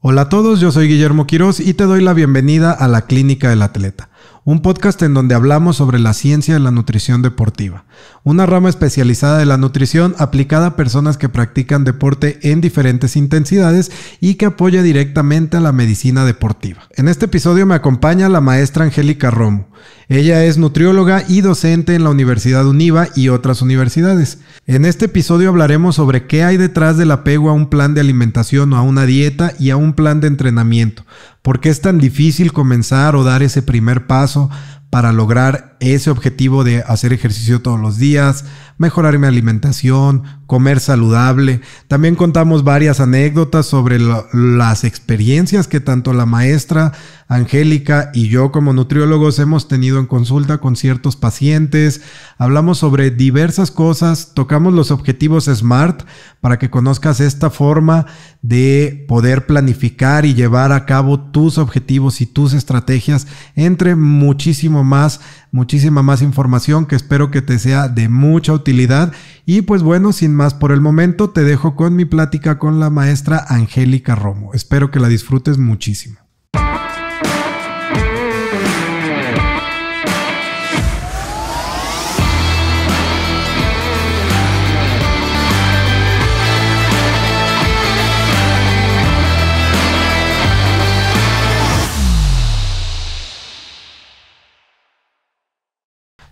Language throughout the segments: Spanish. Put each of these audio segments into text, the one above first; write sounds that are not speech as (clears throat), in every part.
Hola a todos, yo soy Guillermo Quiroz y te doy la bienvenida a la Clínica del Atleta, un podcast en donde hablamos sobre la ciencia de la nutrición deportiva, una rama especializada de la nutrición aplicada a personas que practican deporte en diferentes intensidades y que apoya directamente a la medicina deportiva. En este episodio me acompaña la maestra Angélica Romo. Ella es nutrióloga y docente en la Universidad Univa y otras universidades. En este episodio hablaremos sobre qué hay detrás del apego a un plan de alimentación o a una dieta y a un plan de entrenamiento ¿Por qué es tan difícil comenzar o dar ese primer paso para lograr ese objetivo de hacer ejercicio todos los días, mejorar mi alimentación, comer saludable. También contamos varias anécdotas sobre las experiencias que tanto la maestra Angélica y yo como nutriólogos hemos tenido en consulta con ciertos pacientes. Hablamos sobre diversas cosas, tocamos los objetivos SMART para que conozcas esta forma de poder planificar y llevar a cabo tus objetivos y tus estrategias, entre muchísimo más muchísima más información que espero que te sea de mucha utilidad. Y pues bueno, sin más por el momento, te dejo con mi plática con la maestra Angélica Romo. Espero que la disfrutes muchísimo.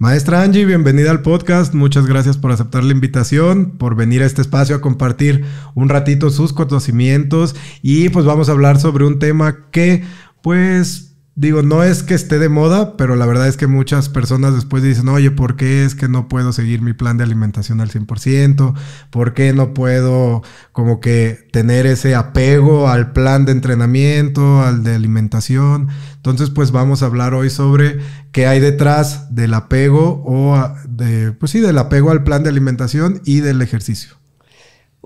Maestra Angie, bienvenida al podcast. Muchas gracias por aceptar la invitación, por venir a este espacio a compartir un ratito sus conocimientos y pues vamos a hablar sobre un tema que pues Digo, no es que esté de moda, pero la verdad es que muchas personas después dicen, oye, ¿por qué es que no puedo seguir mi plan de alimentación al 100%? ¿Por qué no puedo como que tener ese apego al plan de entrenamiento, al de alimentación? Entonces, pues vamos a hablar hoy sobre qué hay detrás del apego o de, pues sí, del apego al plan de alimentación y del ejercicio.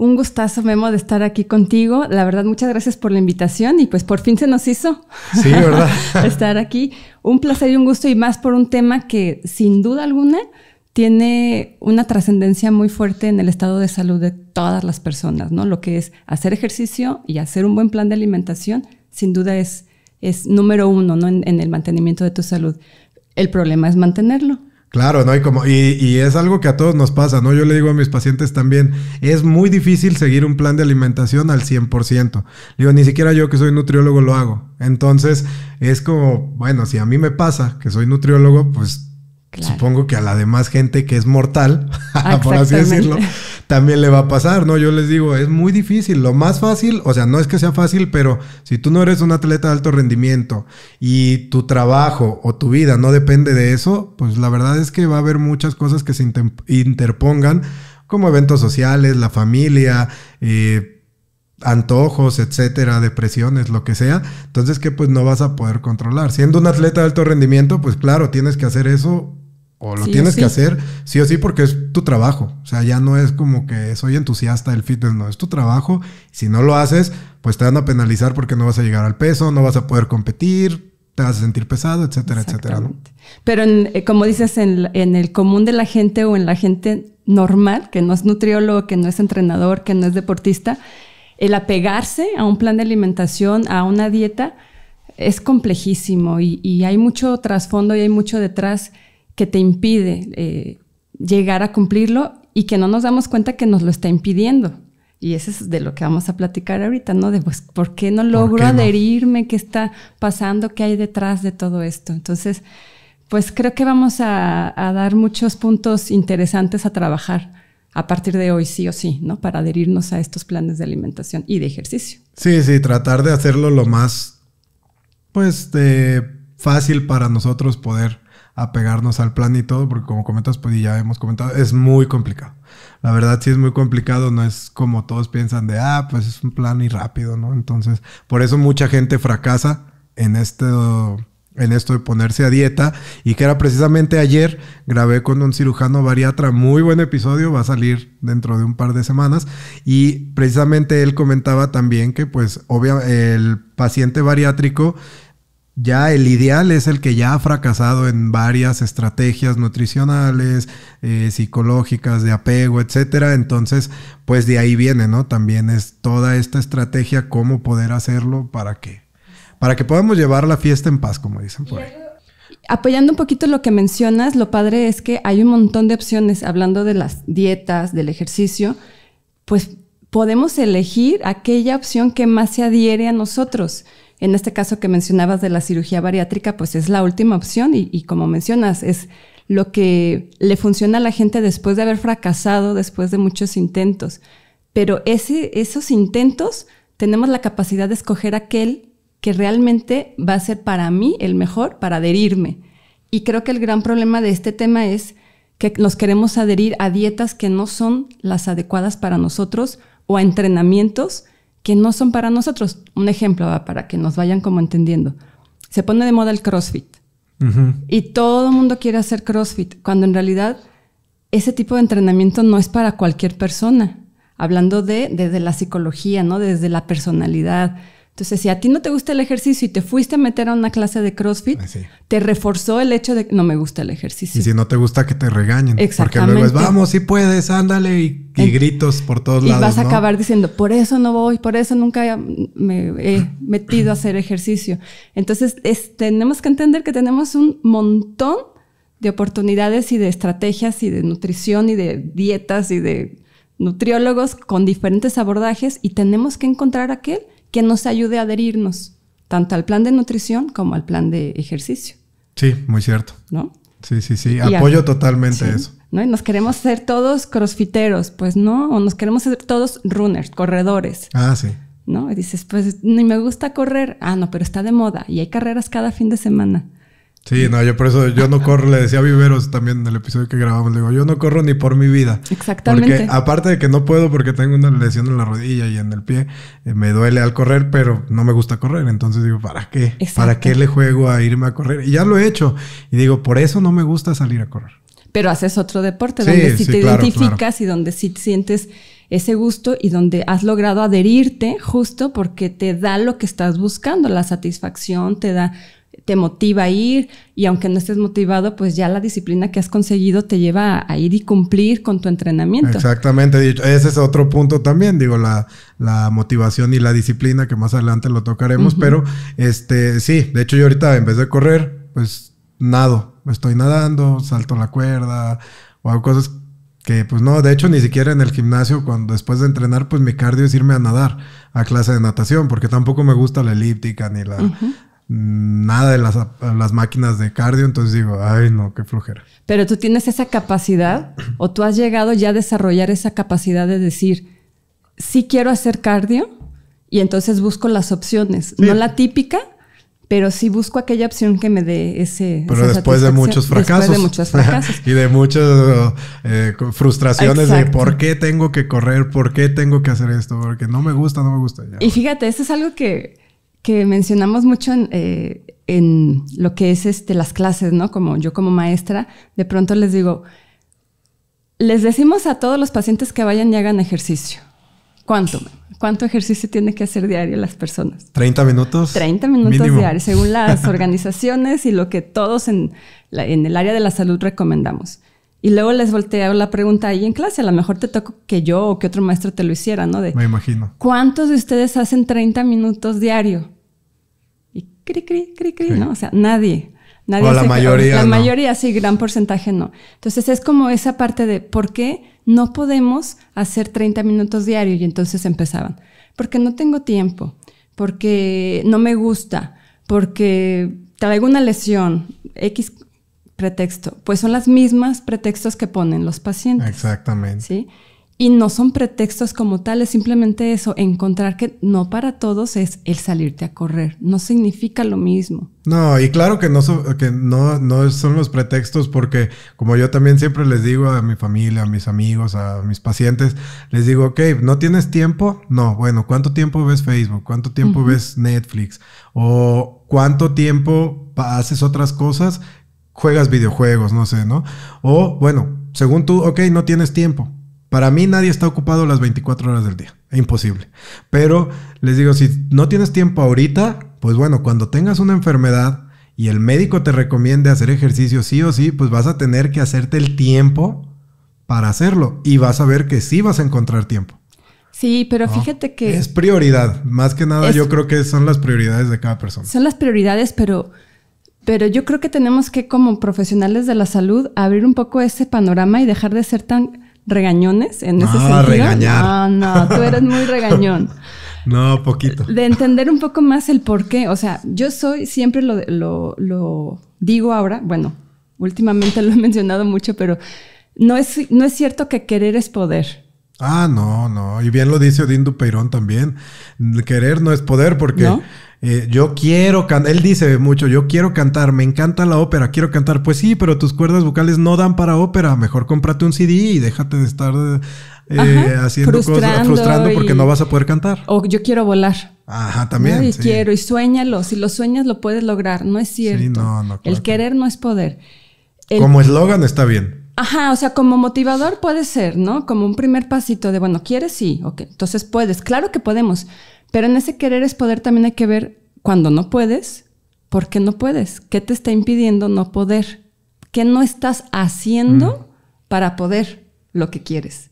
Un gustazo, Memo, de estar aquí contigo. La verdad, muchas gracias por la invitación y pues por fin se nos hizo. Sí, ¿verdad? (laughs) estar aquí. Un placer y un gusto y más por un tema que sin duda alguna tiene una trascendencia muy fuerte en el estado de salud de todas las personas, ¿no? Lo que es hacer ejercicio y hacer un buen plan de alimentación, sin duda es, es número uno, ¿no? en el mantenimiento de tu salud. El problema es mantenerlo. Claro, ¿no? Y, como, y, es algo que a todos nos pasa, ¿no? Yo le digo a mis pacientes también, es muy difícil seguir un plan de alimentación al 100%. Digo, ni siquiera yo que soy nutriólogo lo hago. Entonces, es como, bueno, si a mí me pasa que soy nutriólogo, pues Supongo que a la demás gente que es mortal, (laughs) por así decirlo, también le va a pasar, ¿no? Yo les digo, es muy difícil. Lo más fácil, o sea, no es que sea fácil, pero si tú no eres un atleta de alto rendimiento y tu trabajo o tu vida no depende de eso, pues la verdad es que va a haber muchas cosas que se interpongan, como eventos sociales, la familia, eh, antojos, etcétera, depresiones, lo que sea, entonces que pues no vas a poder controlar. Siendo un atleta de alto rendimiento, pues claro, tienes que hacer eso o lo tienes que hacer sí o sí porque es tu trabajo. O sea, ya no es como que soy entusiasta del fitness, no, es tu trabajo. Si no lo haces, pues te van a penalizar porque no vas a llegar al peso, no vas a poder competir, te vas a sentir pesado, etcétera, etcétera. Pero eh, como dices, en, el común de la gente o en la gente normal, que no es nutriólogo, que no es entrenador, que no es deportista, el apegarse a un plan de alimentación, a una dieta, es complejísimo y hay mucho trasfondo y hay mucho detrás que te impide eh, llegar a cumplirlo y que no nos damos cuenta que nos lo está impidiendo. Y eso es de lo que vamos a platicar ahorita, ¿no? De pues, ¿por qué no logro adherirme? ¿Qué está pasando? ¿Qué hay detrás de todo esto? Entonces, pues creo que vamos a, dar muchos puntos interesantes a trabajar a partir de hoy, sí o sí, ¿no? Para adherirnos a estos planes de alimentación y de ejercicio. Sí, sí, tratar de hacerlo lo más, pues, fácil para nosotros poder apegarnos al plan y todo, porque como comentas, pues ya hemos comentado, es muy complicado. La verdad sí es muy complicado, no es como todos piensan de, ah, pues es un plan y rápido, ¿no? Entonces, por eso mucha gente fracasa en este en esto de ponerse a dieta y que era precisamente ayer grabé con un cirujano bariatra muy buen episodio va a salir dentro de un par de semanas y precisamente él comentaba también que pues obviamente el paciente bariátrico ya el ideal es el que ya ha fracasado en varias estrategias nutricionales, eh, psicológicas, de apego, etcétera. Entonces, pues de ahí viene, ¿no? También es toda esta estrategia, cómo poder hacerlo para que, para que podamos llevar la fiesta en paz, como dicen Apoyando un poquito lo que mencionas, lo padre es que hay un montón de opciones, hablando de las dietas, del ejercicio, pues podemos elegir aquella opción que más se adhiere a nosotros. En este caso que mencionabas de la cirugía bariátrica, pues es la última opción y, como mencionas, es lo que le funciona a la gente después de haber fracasado, después de muchos intentos. Pero esos intentos tenemos la capacidad de escoger aquel que realmente va a ser para mí el mejor para adherirme. Y creo que el gran problema de este tema es que nos queremos adherir a dietas que no son las adecuadas para nosotros o a entrenamientos que no son para nosotros. Un ejemplo para que nos vayan como entendiendo. Se pone de moda el CrossFit. Y todo el mundo quiere hacer CrossFit, cuando en realidad ese tipo de entrenamiento no es para cualquier persona. Hablando de desde la psicología, ¿no? Desde la personalidad. Entonces, si a ti no te gusta el ejercicio y te fuiste a meter a una clase de CrossFit, te reforzó el hecho de que no me gusta el ejercicio. Y si no te gusta que te regañen, porque luego es vamos, si puedes, ándale y, gritos por todos lados. Y vas a acabar diciendo, por eso no voy, por eso nunca me he metido a hacer ejercicio. Entonces, tenemos que entender que tenemos un montón de oportunidades y de estrategias y de nutrición y de dietas y de nutriólogos con diferentes abordajes y tenemos que encontrar aquel que nos ayude a adherirnos tanto al plan de nutrición como al plan de ejercicio. Sí, muy cierto. ¿No? Sí, sí, sí. Apoyo totalmente eso. ¿no? Y nos queremos ser todos crossfiteros, pues no, o nos queremos ser todos runners, corredores. Ah, sí. ¿No? Y dices, pues ni me gusta correr. Ah, no, pero está de moda y hay carreras cada fin de semana. Sí, no, yo por eso yo no corro, le decía a Viveros también en el episodio que grabamos, le digo, yo no corro ni por mi vida. Exactamente. Porque aparte de que no puedo porque tengo una lesión en la rodilla y en el pie, eh, me duele al correr, pero no me gusta correr, entonces digo, ¿para qué? ¿Para qué le juego a irme a correr? Y ya lo he hecho y digo, por eso no me gusta salir a correr. Pero haces otro deporte donde sí, te identificas y donde sí sientes ese gusto y donde has logrado adherirte justo porque te da lo que estás buscando, la satisfacción, te da te motiva a ir y aunque no estés motivado, pues ya la disciplina que has conseguido te lleva a ir y cumplir con tu entrenamiento. Exactamente, ese es otro punto también, digo, la, la motivación y la disciplina que más adelante lo tocaremos, pero este, sí, de hecho yo ahorita en vez de correr, pues nado, estoy nadando, salto la cuerda o hago cosas que pues no, de hecho ni siquiera en el gimnasio cuando después de entrenar pues mi cardio es irme a nadar a clase de natación porque tampoco me gusta la elíptica ni la, nada de las, máquinas de cardio, entonces digo, ay no, qué flojera. Pero tú tienes esa capacidad o tú has llegado ya a desarrollar esa capacidad de decir, sí quiero hacer cardio y entonces busco las opciones, no la típica. Pero sí busco aquella opción que me dé ese. Pero después de muchos fracasos. Después de muchos (laughs) fracasos. y de muchas eh, frustraciones de por qué tengo que correr, por qué tengo que hacer esto, porque no me gusta, no me gusta. Y fíjate, eso es algo que que mencionamos mucho eh, en, lo que es este, las clases, ¿no? Como yo como maestra, de pronto les digo, les decimos a todos los pacientes que vayan y hagan ejercicio. ¿Cuánto? ¿Cuánto ejercicio tiene que hacer diario las personas? 30 minutos. 30 minutos diarios, según las (laughs) organizaciones y lo que todos en el área de la salud recomendamos. Y luego les volteo la pregunta ahí en clase. A lo mejor te toco que yo o que otro maestro te lo hiciera, ¿no? Me imagino. ¿Cuántos de ustedes hacen 30 minutos diario? Y cri, cri, cri, cri, ¿no? O sea, nadie. nadie o la mayoría. La mayoría, sí, gran porcentaje no. Entonces es como esa parte de por qué no podemos hacer 30 minutos diario. Y entonces empezaban. Porque no tengo tiempo, porque no me gusta, porque traigo una lesión, X pretexto? Pues son las mismas pretextos que ponen los pacientes. Exactamente. ¿sí? Y no son pretextos como tales, simplemente eso, encontrar que no para todos es el salirte a correr, no significa lo mismo. No, y claro que no, que no, no son los pretextos porque como yo también siempre les digo a mi familia, a mis amigos, a mis pacientes, les digo, ok, ¿no tienes tiempo? No, bueno, ¿cuánto tiempo ves Facebook? ¿Cuánto tiempo ves Netflix? ¿O cuánto tiempo haces otras cosas? juegas videojuegos, no sé, ¿no? O bueno, según tú, ok, no tienes tiempo. Para mí nadie está ocupado las 24 horas del día. Es imposible. Pero les digo, si no tienes tiempo ahorita, pues bueno, cuando tengas una enfermedad y el médico te recomiende hacer ejercicio sí o sí, pues vas a tener que hacerte el tiempo para hacerlo y vas a ver que sí vas a encontrar tiempo. Sí, pero fíjate que... Es prioridad. Más que nada yo creo que son las prioridades de cada persona. Son las prioridades, pero pero yo creo que tenemos que como profesionales de la salud abrir un poco ese panorama y dejar de ser tan regañones en ese ah, sentido. Regañar. No, ah, no, tú eres muy regañón. (laughs) no, poquito. De entender un poco más el por qué. O sea, yo soy, siempre lo, lo, lo digo ahora, bueno, últimamente (laughs) lo he mencionado mucho, pero no es, no es cierto que querer es poder. Ah, no, no. Y bien lo dice Odín Dupeirón también. Querer no es poder porque eh, yo quiero Él dice mucho, yo quiero cantar, me encanta la ópera, quiero cantar. Pues sí, pero tus cuerdas vocales no dan para ópera. Mejor cómprate un CD y déjate de estar eh, haciendo frustrando cosas, frustrando porque no vas a poder cantar. O yo quiero volar. Ajá, también. Y sí. quiero, y sueñalo. Si lo sueñas, lo puedes lograr. No es cierto. El querer no es poder. Como eslogan está bien. Ajá, o sea, como motivador puede ser, ¿no? Como un primer pasito de, bueno, ¿quieres? Sí, ok, entonces puedes, claro que podemos, pero en ese querer es poder también hay que ver cuando no puedes, ¿por qué no puedes? ¿Qué te está impidiendo no poder? ¿Qué no estás haciendo mm. para poder lo que quieres?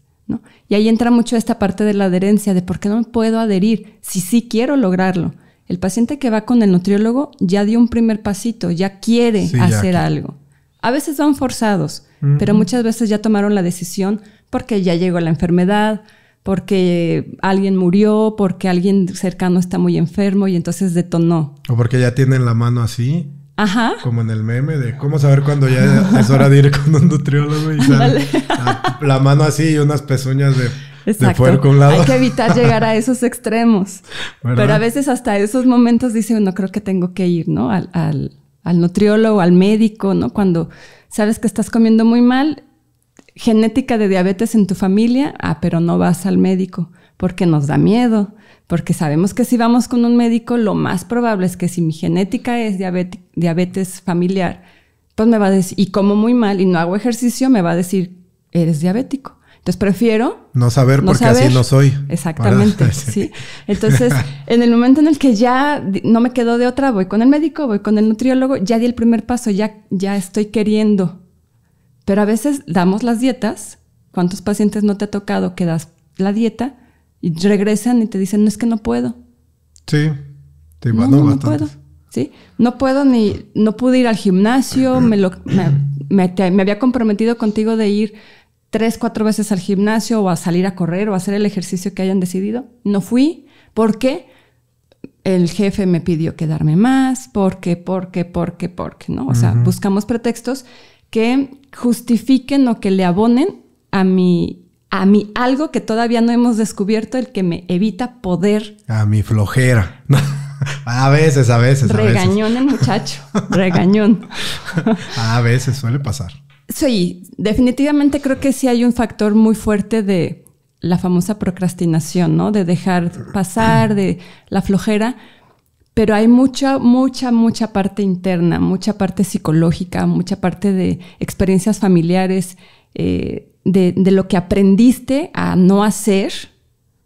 Y ahí entra mucho esta parte de la adherencia, de por qué no puedo adherir si sí quiero lograrlo. El paciente que va con el nutriólogo ya dio un primer pasito, ya quiere hacer algo. A veces van forzados, pero muchas veces ya tomaron la decisión porque ya llegó la enfermedad, porque alguien murió, porque alguien cercano está muy enfermo y entonces detonó. O porque ya tienen la mano así. Ajá. Como en el meme de cómo saber cuando ya (laughs) es hora de ir con un nutriólogo y sale la, mano así y unas pezuñas de, Exacto. Hay que evitar llegar a esos extremos. (laughs) Pero a veces hasta esos momentos dice uno, creo que tengo que ir, ¿no? al, al nutriólogo, al médico, ¿no? Cuando sabes que estás comiendo muy mal, genética de diabetes en tu familia, ah, pero no vas al médico porque nos da miedo, porque sabemos que si vamos con un médico, lo más probable es que si mi genética es diabetes, diabetes familiar, pues me va a decir, y como muy mal y no hago ejercicio, me va a decir, eres diabético. Entonces prefiero... No saber por porque así no soy. Exactamente, sí. (laughs) Entonces, en el momento en el que ya no me quedo de otra, voy con el médico, voy con el nutriólogo, ya di el primer paso, ya, ya estoy queriendo. Pero a veces damos las dietas. ¿Cuántos pacientes no te ha tocado que das la dieta y regresan y te dicen, no es que no puedo? Sí, te no, no, puedo. ¿Sí? No puedo ni, no pude ir al gimnasio, me, lo, me había comprometido contigo de ir tres, cuatro veces al gimnasio o a salir a correr o a hacer el ejercicio que hayan decidido. No fui. porque El jefe me pidió quedarme más, porque, porque, porque, porque, ¿no? O sea, buscamos pretextos que justifiquen o que le abonen a mi a mí algo que todavía no hemos descubierto, el que me evita poder. A mi flojera. (laughs) a veces, a veces. a veces. muchacho, (laughs) regañón. a veces suele pasar. Sí, definitivamente creo que sí hay un factor muy fuerte de la famosa procrastinación, ¿no? De dejar pasar, de la flojera, pero hay mucha, mucha, mucha parte interna, mucha parte psicológica, mucha parte de experiencias familiares, eh, de, de, lo que aprendiste a no hacer.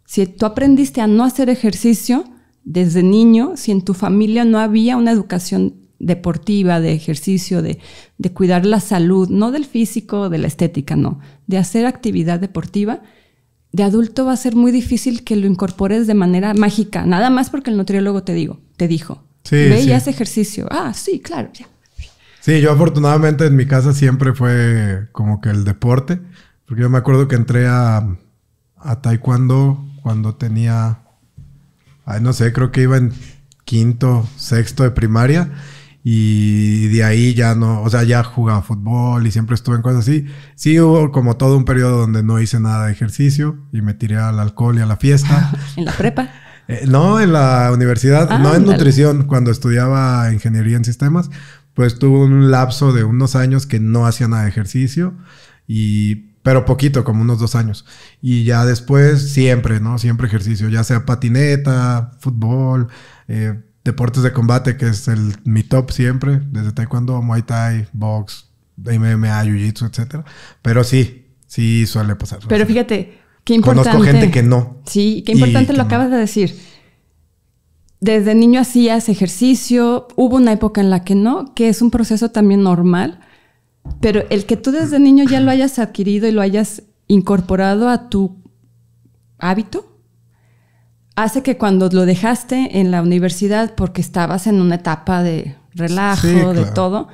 Si tú aprendiste a no hacer ejercicio desde niño, si en tu familia no había una educación deportiva, de ejercicio, de, cuidar la salud, no del físico, de la estética, no, de hacer actividad deportiva, de adulto va a ser muy difícil que lo incorpores de manera mágica, nada más porque el nutriólogo te digo, te dijo, sí, ve y haz ejercicio. Ah, sí, claro, ya. Sí, yo afortunadamente en mi casa siempre fue como que el deporte, porque yo me acuerdo que entré a, a taekwondo cuando tenía, ay, no sé, creo que iba en quinto, sexto de primaria y de ahí ya no, o sea, ya jugaba fútbol y siempre estuve en cosas así. Sí hubo como todo un periodo donde no hice nada de ejercicio y me tiré al alcohol y a la fiesta. (laughs) ¿En la prepa? Eh, no, en la universidad, no en nutrición, cuando estudiaba ingeniería en sistemas, pues tuve un lapso de unos años que no hacía nada de ejercicio y pero poquito, como unos dos años. Y ya después siempre, ¿no? Siempre ejercicio, ya sea patineta, fútbol, eh, deportes de combate, que es el, mi top siempre, desde taekwondo, muay thai, box, MMA, jiu-jitsu, etc. Pero sí, sí suele pasar. Pero fíjate, qué importante. Conozco gente que no. Sí, qué importante lo acabas de decir. Desde niño hacías ejercicio, hubo una época en la que no, que es un proceso también normal, pero el que tú desde niño ya lo hayas adquirido y lo hayas incorporado a tu hábito, hace que cuando lo dejaste en la universidad, porque estabas en una etapa de relajo, de todo,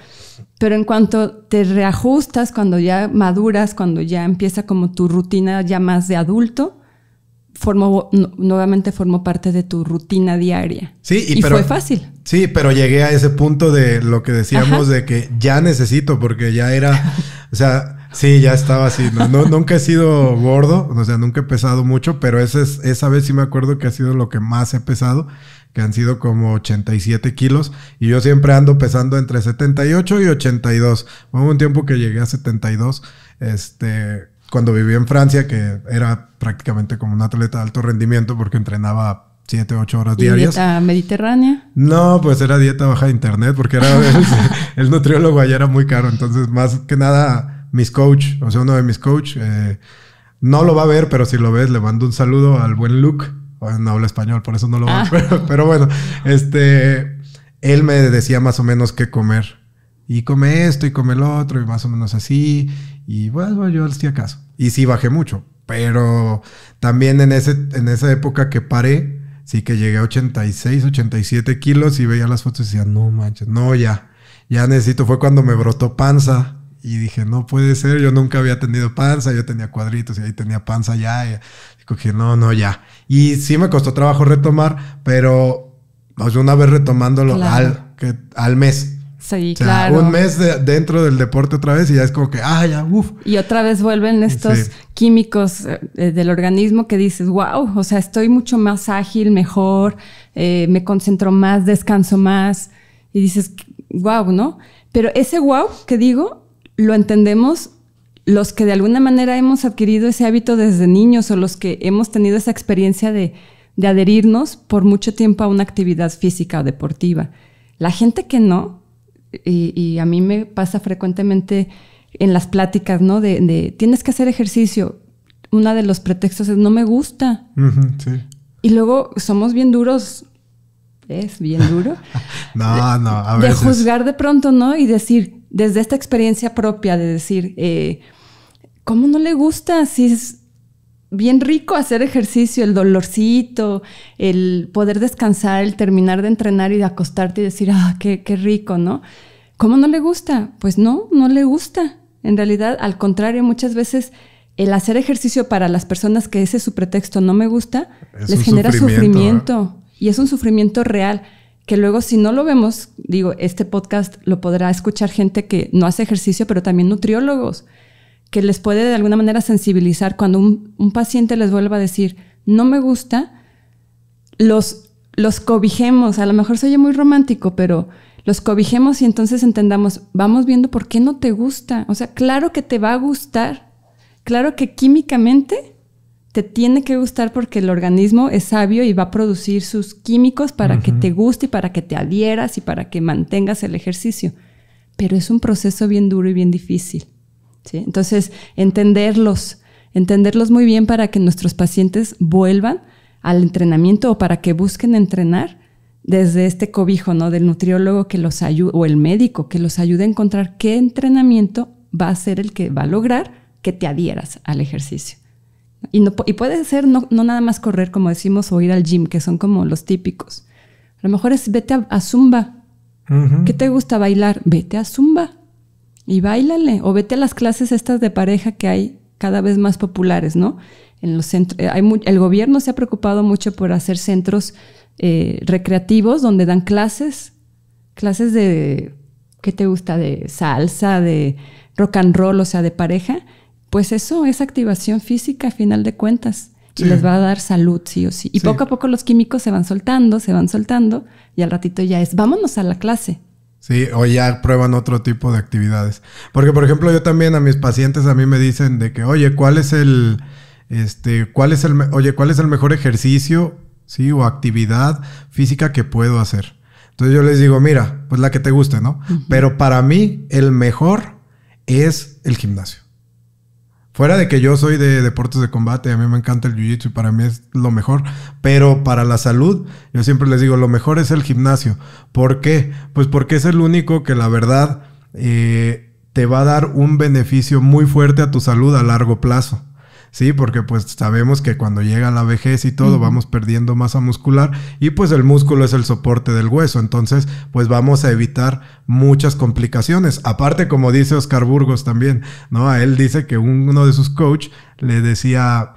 pero en cuanto te reajustas, cuando ya maduras, cuando ya empieza como tu rutina ya más de adulto, formó, nuevamente formó parte de tu rutina diaria. Sí, y, pero, fue fácil. Sí, pero llegué a ese punto de lo que decíamos de que ya necesito, porque ya era, (laughs) o sea Sí, ya estaba así. nunca he sido gordo, o sea, nunca he pesado mucho, pero esa, esa vez sí me acuerdo que ha sido lo que más he pesado, que han sido como 87 kilos. Y yo siempre ando pesando entre 78 y 82. Hubo un tiempo que llegué a 72, este, cuando viví en Francia, que era prácticamente como un atleta de alto rendimiento porque entrenaba 7, 8 horas ¿Y diarias. ¿Dieta mediterránea? No, pues era dieta baja de internet porque era (laughs) el nutriólogo allá era muy caro. Entonces, más que nada mis coach, o sea, uno de mis coach, eh, no lo va a ver, pero si lo ves, le mando un saludo al buen Luke. no habla español, por eso no lo ah. veo, pero, bueno, este, él me decía más o menos qué comer. Y come esto y come el otro y más o menos así. Y bueno, yo hacía caso. Y sí bajé mucho, pero también en, ese, en esa época que paré, sí que llegué a 86, 87 kilos y veía las fotos y decía, no manches, no ya, ya necesito. Fue cuando me brotó panza. Y dije, no puede ser, yo nunca había tenido panza, yo tenía cuadritos y ahí tenía panza ya. Y cogí... no, no, ya. Y sí me costó trabajo retomar, pero pues, una vez retomándolo al, al mes. Sí, claro. Un mes dentro del deporte otra vez y ya es como que, ah, ya, uff. Y otra vez vuelven estos químicos eh, eh, del organismo que dices, wow, o sea, estoy mucho más ágil, mejor, eh, me concentro más, descanso más. Y dices, wow, ¿no? Pero ese wow que digo lo entendemos los que de alguna manera hemos adquirido ese hábito desde niños o los que hemos tenido esa experiencia de, adherirnos por mucho tiempo a una actividad física o deportiva. La gente que no, y, a mí me pasa frecuentemente en las pláticas, ¿no? De, tienes que hacer ejercicio. Uno de los pretextos es no me gusta. Y luego somos bien duros. Es bien duro. (laughs) no, no, a veces. De juzgar de pronto, ¿no? Y decir, desde esta experiencia propia de decir, eh, ¿cómo no le gusta si es bien rico hacer ejercicio, el dolorcito, el poder descansar, el terminar de entrenar y de acostarte y decir, ah, qué, rico, ¿no? ¿Cómo no le gusta? Pues no, no le gusta. En realidad, al contrario, muchas veces el hacer ejercicio para las personas que ese es su pretexto no me gusta, les genera sufrimiento, y es un sufrimiento real que luego si no lo vemos, digo, este podcast lo podrá escuchar gente que no hace ejercicio, pero también nutriólogos, que les puede de alguna manera sensibilizar cuando un, paciente les vuelva a decir, no me gusta, los, los cobijemos, a lo mejor soy muy romántico, pero los cobijemos y entonces entendamos, vamos viendo por qué no te gusta, o sea, claro que te va a gustar, claro que químicamente te tiene que gustar porque el organismo es sabio y va a producir sus químicos para que te guste y para que te adhieras y para que mantengas el ejercicio. Pero es un proceso bien duro y bien difícil. ¿sí? Entonces, entenderlos, entenderlos muy bien para que nuestros pacientes vuelvan al entrenamiento o para que busquen entrenar desde este cobijo, ¿no? Del nutriólogo que los ayude o el médico que los ayude a encontrar qué entrenamiento va a ser el que va a lograr que te adhieras al ejercicio. Y, y puede ser no, no, nada más correr, como decimos, o ir al gym, que son como los típicos. A lo mejor es vete a, Zumba. ¿Qué te gusta bailar? Vete a Zumba y bailale. O vete a las clases estas de pareja que hay cada vez más populares, ¿no? En los centros, eh, el gobierno se ha preocupado mucho por hacer centros eh, recreativos donde dan clases, clases de, ¿qué te gusta? De salsa, de rock and roll, o sea, de pareja pues eso es activación física a final de cuentas. Y les va a dar salud, sí o sí. Y poco a poco los químicos se van soltando, se van soltando, y al ratito ya es, vámonos a la clase. Sí, o ya prueban otro tipo de actividades. Porque, por ejemplo, yo también a mis pacientes a mí me dicen de que, oye, ¿cuál es el, este, cuál es el, oye, cuál es el mejor ejercicio, sí, o actividad física que puedo hacer? Entonces yo les digo, mira, pues la que te guste, ¿no? Pero para mí el mejor es el gimnasio. Fuera de que yo soy de deportes de combate, a mí me encanta el jiu-jitsu y para mí es lo mejor, pero para la salud, yo siempre les digo, lo mejor es el gimnasio. ¿Por qué? Pues porque es el único que la verdad eh, te va a dar un beneficio muy fuerte a tu salud a largo plazo. ¿sí? Porque pues sabemos que cuando llega la vejez y todo, vamos perdiendo masa muscular y pues el músculo es el soporte del hueso, entonces pues vamos a evitar muchas complicaciones. Aparte, como dice Oscar Burgos también, ¿no? A él dice que uno de sus coach le decía,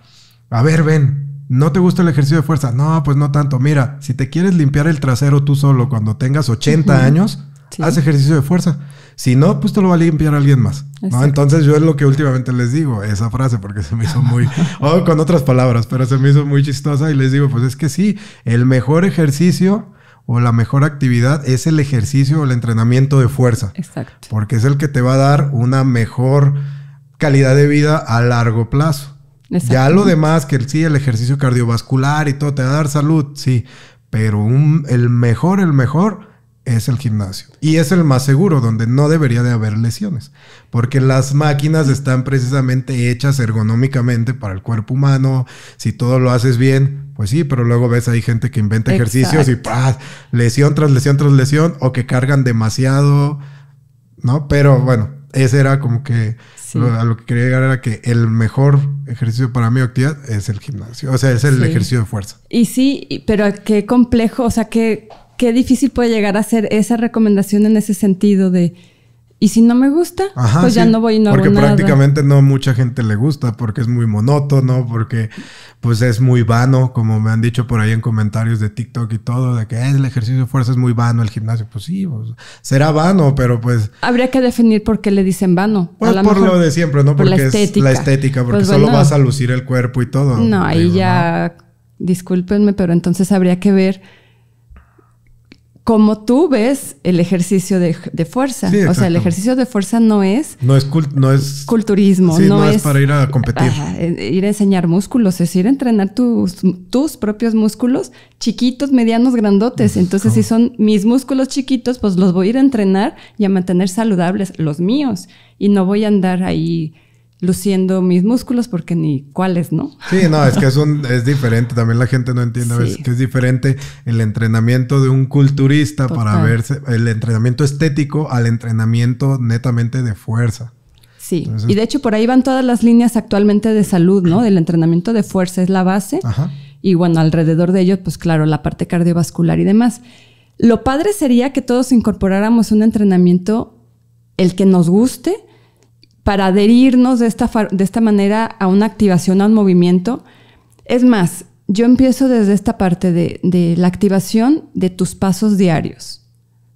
a ver, ven, ¿No te gusta el ejercicio de fuerza? No, pues no tanto. Mira, si te quieres limpiar el trasero tú solo cuando tengas 80 años, haz ejercicio de fuerza. Si no, pues te lo va a limpiar alguien más. Entonces yo es lo que últimamente les digo, esa frase, porque se me hizo muy, (laughs) o oh, con otras palabras, pero se me hizo muy chistosa y les digo, pues es que sí, el mejor ejercicio o la mejor actividad es el ejercicio o el entrenamiento de fuerza. Exacto. Porque es el que te va a dar una mejor calidad de vida a largo plazo. Ya lo demás, que sí, el ejercicio cardiovascular y todo, te va a dar salud, sí, pero el mejor, el mejor es el gimnasio. Y es el más seguro, donde no debería de haber lesiones, porque las máquinas están precisamente hechas ergonómicamente para el cuerpo humano, si todo lo haces bien, pues sí, pero luego ves hay gente que inventa ejercicios y ¡pah! lesión tras lesión tras lesión, o que cargan demasiado, ¿no? Pero bueno, ese era como que a lo que quería llegar era que el mejor ejercicio para mi actividad es el gimnasio, o sea, es el ejercicio de fuerza. Y sí, pero qué complejo, o sea, qué qué difícil puede llegar a ser esa recomendación en ese sentido de, y si no me gusta, pues ya no voy no Porque prácticamente no mucha gente le gusta, porque es muy monótono, porque pues es muy vano, como me han dicho por ahí en comentarios de TikTok y todo, de que ah, el ejercicio de fuerza es muy vano, el gimnasio, pues sí, pues, será vano, pero pues... Habría que definir por qué le dicen vano. Pues por lo de siempre, ¿no? Porque la estética. es la estética, porque pues solo vas a lucir el cuerpo y todo. No, ahí ya, discúlpenme, pero entonces habría que ver como tú ves el ejercicio de, fuerza. o sea, el ejercicio de fuerza no es... No es, no es culturismo. Sí, no, es, para ir a competir. ir a enseñar músculos, es ir a entrenar tus, tus propios músculos chiquitos, medianos, grandotes. Pues, Entonces, si son mis músculos chiquitos, pues los voy a ir a entrenar y a mantener saludables los míos. Y no voy a andar ahí luciendo mis músculos porque ni cuáles, ¿no? Sí, no, es que es, (laughs) diferente, también la gente no entiende que es diferente el entrenamiento de un culturista para verse, el entrenamiento estético al entrenamiento netamente de fuerza. Sí, y de hecho por ahí van todas las líneas actualmente de salud, ¿no? El entrenamiento de fuerza es la base y bueno, alrededor de ello, pues claro, la parte cardiovascular y demás. Lo padre sería que todos incorporáramos un entrenamiento, el que nos guste, para adherirnos de esta, de esta manera a una activación, a un movimiento. Es más, yo empiezo desde esta parte de, la activación de tus pasos diarios,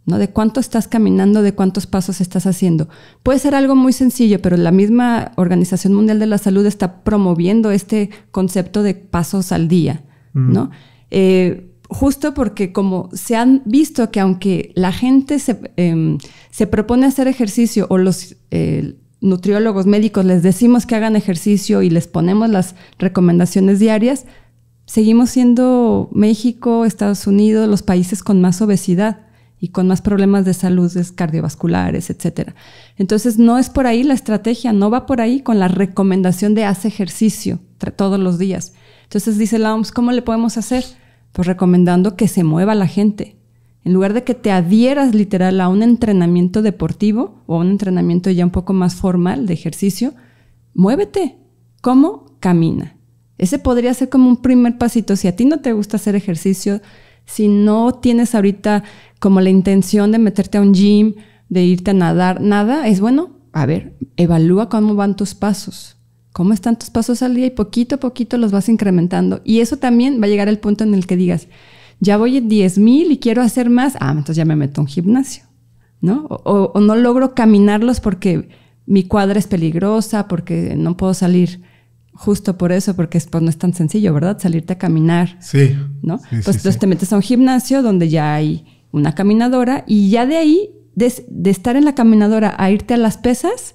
¿no? De cuánto estás caminando, de cuántos pasos estás haciendo. Puede ser algo muy sencillo, pero la misma Organización Mundial de la Salud está promoviendo este concepto de pasos al día, mm. ¿no? Eh, justo porque como se han visto que aunque la gente se, em, se propone hacer ejercicio o los... Eh, nutriólogos, médicos, les decimos que hagan ejercicio y les ponemos las recomendaciones diarias, seguimos siendo México, Estados Unidos, los países con más obesidad y con más problemas de salud cardiovasculares, etc. Entonces, no es por ahí la estrategia, no va por ahí con la recomendación de hacer ejercicio todos los días. Entonces, dice la OMS, ¿cómo le podemos hacer? Pues recomendando que se mueva la gente, en lugar de que te adhieras literal a un entrenamiento deportivo o a un entrenamiento ya un poco más formal de ejercicio, muévete. ¿Cómo? Camina. Ese podría ser como un primer pasito. Si a ti no te gusta hacer ejercicio, si no tienes ahorita como la intención de meterte a un gym, de irte a nadar, nada, es bueno, a ver, evalúa cómo van tus pasos, cómo están tus pasos al día y poquito a poquito los vas incrementando. Y eso también va a llegar al punto en el que digas, ya voy a 10 mil y quiero hacer más, ah, entonces ya me meto a un gimnasio, ¿no? O, no logro caminarlos porque mi cuadra es peligrosa, porque no puedo salir justo por eso, porque pues, no es tan sencillo, ¿verdad? Salirte a caminar. Sí. ¿No? pues entonces te metes a un gimnasio donde ya hay una caminadora y ya de ahí, de, estar en la caminadora a irte a las pesas,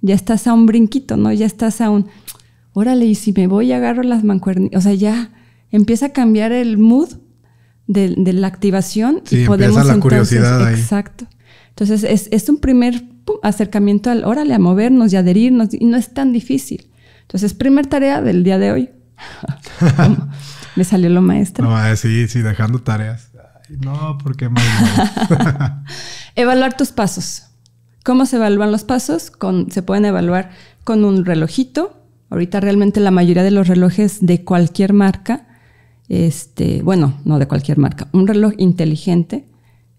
ya estás a un brinquito, ¿no? Ya estás a un, órale, y si me voy agarro las mancuernas o sea, ya empieza a cambiar el mood de, la activación y podemos la curiosidad exacto. Entonces es, un primer acercamiento al órale, a movernos y adherirnos y no es tan difícil. Entonces, primer tarea del día de hoy. (laughs) Me salió lo maestro No, ah, sí, sí, dejando tareas. no, porque (laughs) Evaluar tus pasos. ¿Cómo se evalúan los pasos? Con, se pueden evaluar con un relojito. Ahorita realmente la mayoría de los relojes de cualquier marca este, bueno, no de cualquier marca, un reloj inteligente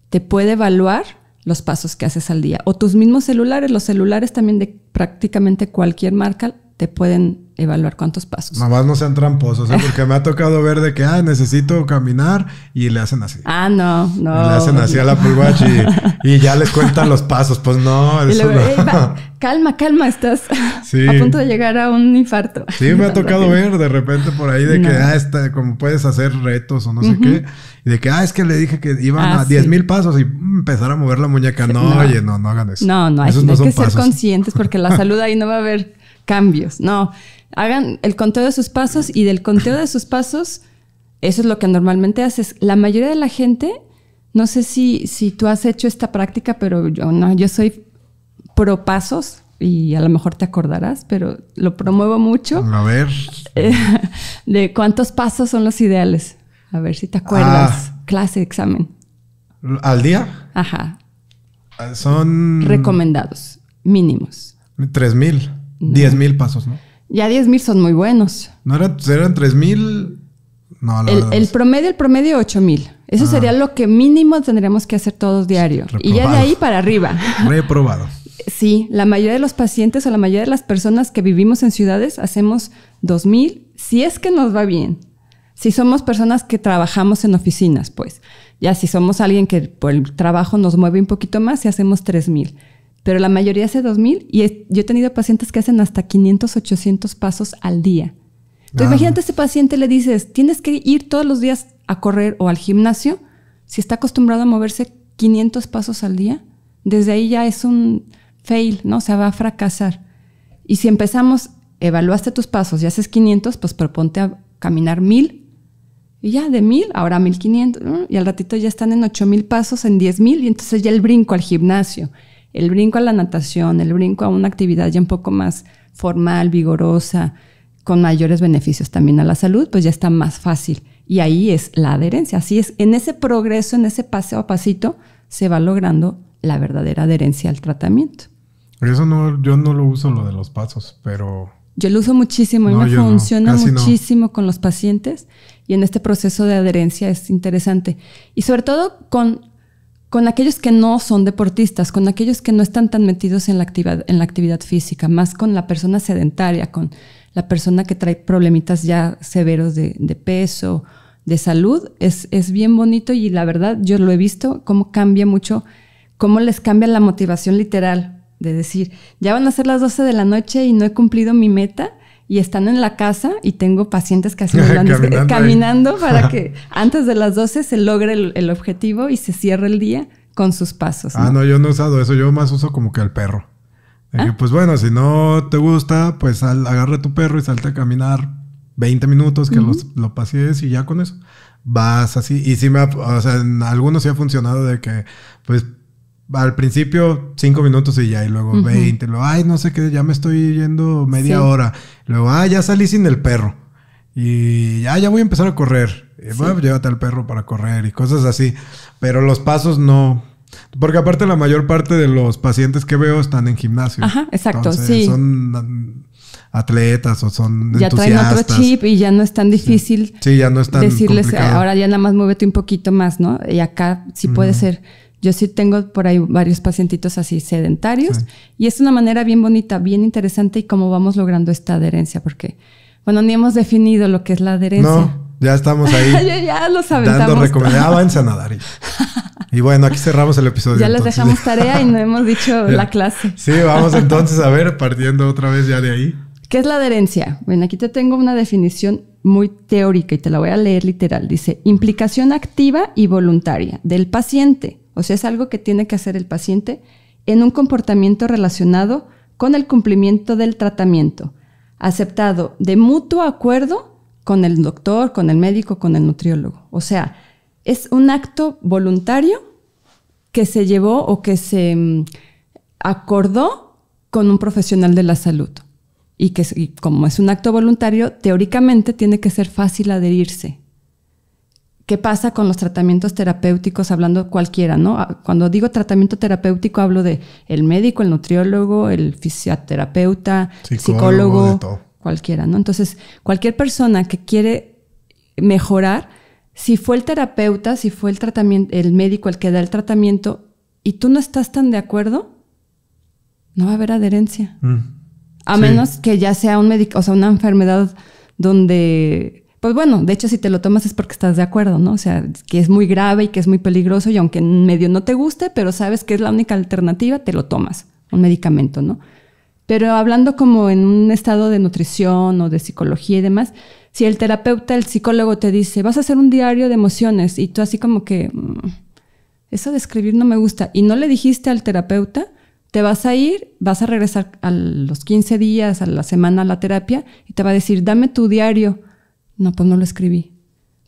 te puede evaluar los pasos que haces al día. O tus mismos celulares, los celulares también de prácticamente cualquier marca te pueden evaluar cuántos pasos. Mamás no sean tramposos, ¿eh? porque me ha tocado ver de que, ah, necesito caminar y le hacen así. Ah, no, no. le hacen así a la Apple y, ya les cuentan los pasos. Pues no, (laughs) eso no. calma, calma, estás (laughs) a punto de llegar a un infarto. Sí, me ha (laughs) tocado ver de repente por ahí de que, ah, como puedes hacer retos o no sé qué. Y de que, ah, es que le dije que iban a 10 ah, mil pasos y mm, empezar a mover la muñeca. No, oye, no, no hagan eso. No, no, hay, que ser conscientes porque la salud ahí no va a haber cambios. No, hagan el conteo de sus pasos y del conteo de sus pasos, eso es lo que normalmente haces. La mayoría de la gente, no sé si, si tú has hecho esta práctica, pero yo no, yo soy pro pasos y a lo mejor te acordarás, pero lo promuevo mucho. A ver. (laughs) de cuántos pasos son los ideales. A ver si te acuerdas. Ah. Clase, examen. ¿Al día? Ajá. Ah, son... Recomendados, mínimos. Tres mil. 10 mil pasos, ¿no? Ya 10.000 mil son muy buenos. No era, eran tres mil. No, el, promedio, el promedio 8 mil. Eso ah. sería lo que mínimo tendríamos que hacer todos diario. Y ya de ahí para arriba. (laughs) Reprobado. Sí, la mayoría de los pacientes o la mayoría de las personas que vivimos en ciudades hacemos 2000 si es que nos va bien. Si somos personas que trabajamos en oficinas, pues. Ya si somos alguien que por el trabajo nos mueve un poquito más, si hacemos 3000 pero la mayoría hace 2000 y yo he tenido pacientes que hacen hasta 500, 800 pasos al día. Entonces, ah. imagínate a este paciente le dices, tienes que ir todos los días a correr o al gimnasio, si está acostumbrado a moverse 500 pasos al día, desde ahí ya es un fail, ¿no? O sea, va a fracasar. Y si empezamos, evaluaste tus pasos y haces 500, pues proponte a caminar 1000 y ya de 1000, ahora 1500, y al ratito ya están en 8000 pasos, en 10000 y entonces ya el brinco al gimnasio el brinco a la natación, el brinco a una actividad ya un poco más formal, vigorosa, con mayores beneficios también a la salud, pues ya está más fácil. Y ahí es la adherencia. Así es, en ese progreso, en ese paseo a pasito, se va logrando la verdadera adherencia al tratamiento. Eso no, yo no lo uso lo de los pasos, pero... Yo lo uso muchísimo y me funciona muchísimo con los pacientes y en este proceso de adherencia es interesante. Y sobre todo con con aquellos que no son deportistas, con aquellos que no están tan metidos en la, actividad, en la actividad física, más con la persona sedentaria, con la persona que trae problemitas ya severos de, peso, de salud, es, es, bien bonito y la verdad yo lo he visto, cómo cambia mucho, cómo les cambia la motivación literal de decir, ya van a ser las 12 de la noche y no he cumplido mi meta, y están en la casa y tengo pacientes que caminando, (laughs) para que antes de las 12 se logre el, objetivo y se cierre el día con sus pasos. Ah, no, yo no he usado eso, yo más uso como que el perro. Ah. pues bueno, si no te gusta, pues agarre agarra tu perro y salte a caminar 20 minutos, que los, lo pases y ya con eso. Vas así. Y sí me o sea, en algunos sí ha funcionado de que, pues al principio cinco minutos y ya, y luego veinte luego, ay, no sé qué, ya me estoy yendo media hora, luego, ah, ya salí sin el perro, y ya, ah, ya voy a empezar a correr, llévate al perro para correr y cosas así, pero los pasos no. Porque aparte la mayor parte de los pacientes que veo están en gimnasio. Ajá, exacto, sí. Son atletas o son ya traen otro chip y ya no es tan difícil sí. ya no es tan decirles ah, ahora ya nada más muévete un poquito más no y acá sí puede ser yo sí tengo por ahí varios pacientitos así sedentarios y es una manera bien bonita, bien interesante y cómo vamos logrando esta adherencia, porque, bueno, ni hemos definido lo que es la adherencia. No, ya estamos ahí. (laughs) ya, ya lo sabemos. Dando recomendaba a nadar. Y, y, bueno, aquí cerramos el episodio. Ya les dejamos tarea y no (laughs) hemos dicho la clase. Sí, vamos entonces a ver, partiendo otra vez ya de ahí. ¿Qué es la adherencia? Bueno, aquí te tengo una definición muy teórica y te la voy a leer literal. Dice, implicación activa y voluntaria del paciente o sea, es algo que tiene que hacer el paciente en un comportamiento relacionado con el cumplimiento del tratamiento, aceptado de mutuo acuerdo con el doctor, con el médico, con el nutriólogo. O sea, es un acto voluntario que se llevó o que se mm, acordó con un profesional de la salud. Y que como es un acto voluntario, teóricamente tiene que ser fácil adherirse qué pasa con los tratamientos terapéuticos, hablando cualquiera, ¿no? Ah, cuando digo tratamiento terapéutico hablo de el médico, el nutriólogo, el fisioterapeuta, psicólogo, psicólogo cualquiera, ¿no? Entonces, cualquier persona que quiere mejorar, si fue el terapeuta, si fue el tratamiento, el médico el que da el tratamiento y tú no estás tan de acuerdo, no va a haber adherencia. Mm. A menos que ya sea un médico, o sea, una enfermedad donde pues bueno, de hecho si te lo tomas es porque estás de acuerdo, ¿no? O sea, que es muy grave y que es muy peligroso y aunque en medio no te guste, pero sabes que es la única alternativa, te lo tomas, un medicamento, ¿no? Pero hablando como en un estado de nutrición o de psicología y demás, si el terapeuta, el psicólogo te dice, vas a hacer un diario de emociones y tú así como que, mm, eso de escribir no me gusta y no le dijiste al terapeuta, te vas a ir, vas a regresar a los 15 días, a la semana a la terapia y te va a decir, dame tu diario no, pues no lo escribí.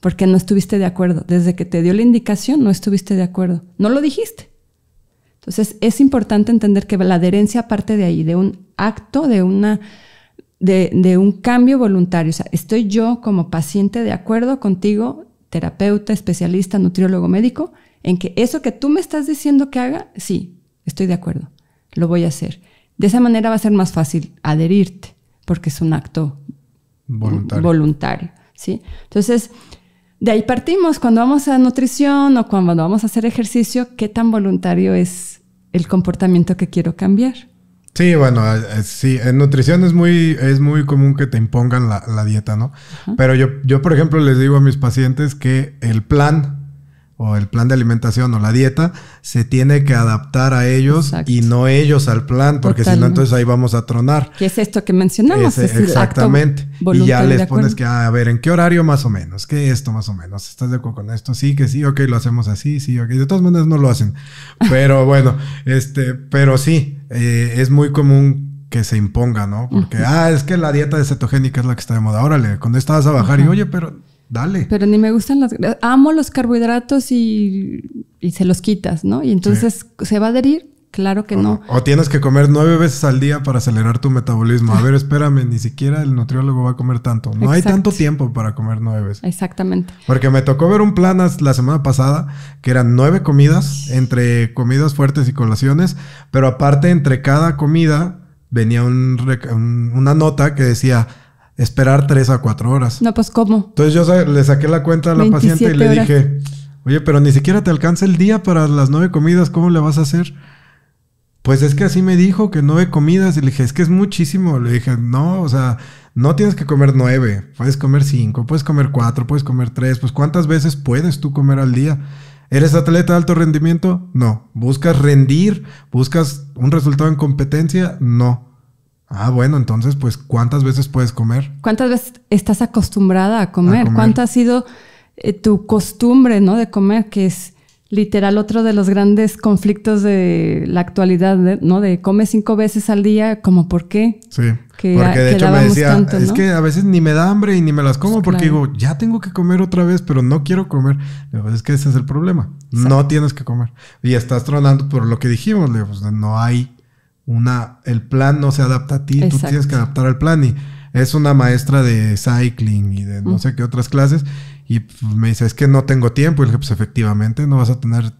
Porque no estuviste de acuerdo. Desde que te dio la indicación, no estuviste de acuerdo. No lo dijiste. Entonces, es importante entender que la adherencia parte de ahí, de un acto, de una. De, un cambio voluntario. O sea, estoy yo como paciente de acuerdo contigo, terapeuta, especialista, nutriólogo médico, en que eso que tú me estás diciendo que haga, sí, estoy de acuerdo, lo voy a hacer. De esa manera va a ser más fácil adherirte, porque es un acto voluntario. ¿sí? Entonces, de ahí partimos cuando vamos a nutrición o cuando vamos a hacer ejercicio, qué tan voluntario es el comportamiento que quiero cambiar. Sí, bueno, eh, eh, sí, en nutrición es muy, es muy común que te impongan la, dieta, ¿no? Pero yo, yo, por ejemplo, les digo a mis pacientes que el plan o el plan de alimentación o la dieta se tiene que adaptar a ellos y no ellos al plan, porque si no, entonces ahí vamos a tronar. ¿Qué es esto que mencionamos? exactamente. y ya les pones que, ah, a ver, ¿en qué horario más o menos? ¿Qué esto más o menos? ¿Estás de acuerdo con esto? Sí, que sí, ok, lo hacemos así, sí, ok. De todas maneras no lo hacen. (laughs) Pero bueno, este, pero sí, eh, es muy común que se imponga, ¿no? Porque, ah, es que la dieta de cetogénica es la que está de moda. Órale, cuando estabas a bajar y, oye, pero dale. Pero ni me gustan las... Amo los carbohidratos y, y se los quitas, ¿no? Y entonces, ¿se va a adherir? Claro que no. O tienes que comer nueve veces al día para acelerar tu metabolismo. A ver, espérame, ni siquiera el nutriólogo va a comer tanto. No hay tanto tiempo para comer nueve veces. Exactamente. Porque me tocó ver un plan la semana pasada que eran nueve comidas, entre comidas fuertes y colaciones, pero aparte entre cada comida venía una nota que decía esperar tres a cuatro horas. No, pues ¿cómo? Entonces yo le saqué la cuenta a la paciente y le dije, oye, pero ni siquiera te alcanza el día para las nueve comidas, ¿cómo le vas a hacer? Pues es que así me dijo que nueve comidas y le dije, es que es muchísimo. Le dije, no, o sea, no tienes que comer nueve, puedes comer cinco, puedes comer cuatro, puedes comer tres, pues ¿cuántas veces puedes tú comer al día? ¿Eres atleta de alto rendimiento? No. ¿Buscas rendir? ¿Buscas un resultado en competencia? No. Ah, bueno, entonces, pues, ¿cuántas veces puedes comer? ¿Cuántas veces estás acostumbrada a comer? ¿Cuánto ha sido eh, tu costumbre, ¿no? De comer, que es literal otro de los grandes conflictos de la actualidad, ¿no? De come cinco veces al día, como por qué. Sí. Que porque de hecho me decía, es que a veces ni me da hambre y ni me las como pues porque digo, ya tengo que comer otra vez, pero no quiero comer. es que ese es el problema. No tienes que comer. Y estás tronando por lo que dijimos. Le pues no hay una, el plan no se adapta a ti, tú tienes que adaptar al plan y es una maestra de cycling y de no sé qué otras clases y pues, me dice, es que no tengo tiempo. Y le dije, pues efectivamente, no vas a tener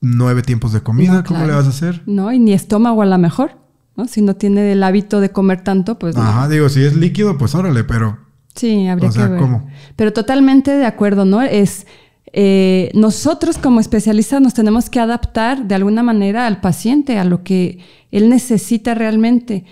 nueve tiempos de comida, ¿cómo le vas a hacer? No, y ni estómago a la mejor, ¿no? Si no tiene el hábito de comer tanto, pues... Ajá, digo, si es líquido, pues órale, pero... Sí, habría o sea, que ¿cómo? Pero totalmente de acuerdo, ¿no? Es eh, nosotros como especialistas nos tenemos que adaptar de alguna manera al paciente, a lo que él necesita realmente.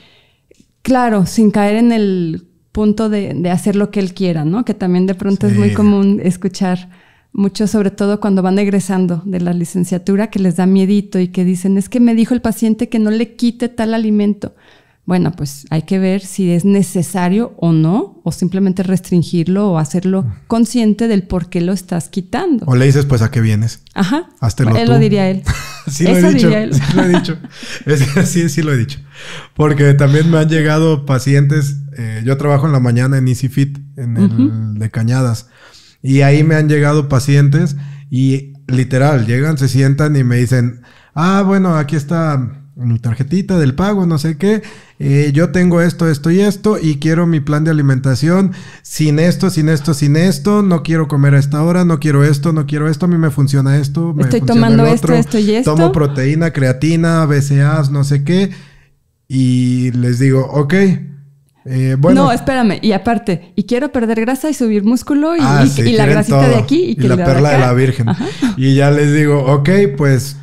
Claro, sin caer en el punto de, hacer lo que él quiera, ¿no? Que también de pronto es muy común escuchar mucho, sobre todo cuando van egresando de la licenciatura, que les da miedito y que dicen, es que me dijo el paciente que no le quite tal alimento bueno, pues hay que ver si es necesario o no, o simplemente restringirlo o hacerlo consciente del por qué lo estás quitando. O le dices, pues, ¿a qué vienes? Ajá. lo él (laughs) lo diría él. sí, lo he dicho, sí lo he dicho. sí, sí lo he dicho. Porque también me han llegado pacientes. Eh, yo trabajo en la mañana en Fit, en el de Cañadas. Y ahí me han llegado pacientes y literal, llegan, se sientan y me dicen, ah, bueno, aquí está mi tarjetita del pago, no sé qué, eh, yo tengo esto, esto y esto, y quiero mi plan de alimentación sin esto, sin esto, sin esto, no quiero comer a esta hora, no quiero esto, no quiero esto, a mí me funciona esto, me estoy tomando esto, esto y esto. Tomo proteína, creatina, BCAAs, no sé qué, y les digo, ok. Eh, bueno. No, espérame. Y aparte, y quiero perder grasa y subir músculo y, ah, la grasita de aquí y, la, perla de, la Virgen. Y ya les digo, ok, pues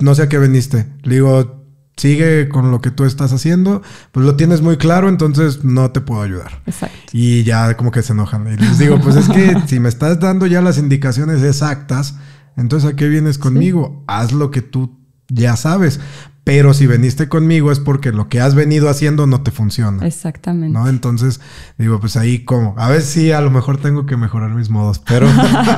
no sé a qué veniste. Le digo, sigue con lo que tú estás haciendo, pues lo tienes muy claro, entonces no te puedo ayudar. Exacto. Y ya como que se enojan. Y les digo, pues es que (laughs) si me estás dando ya las indicaciones exactas, entonces a qué vienes conmigo, haz lo que tú ya sabes. Pero si veniste conmigo es porque lo que has venido haciendo no te funciona. Exactamente. Entonces, digo, pues ahí como, a veces sí, a lo mejor tengo que mejorar mis modos, pero...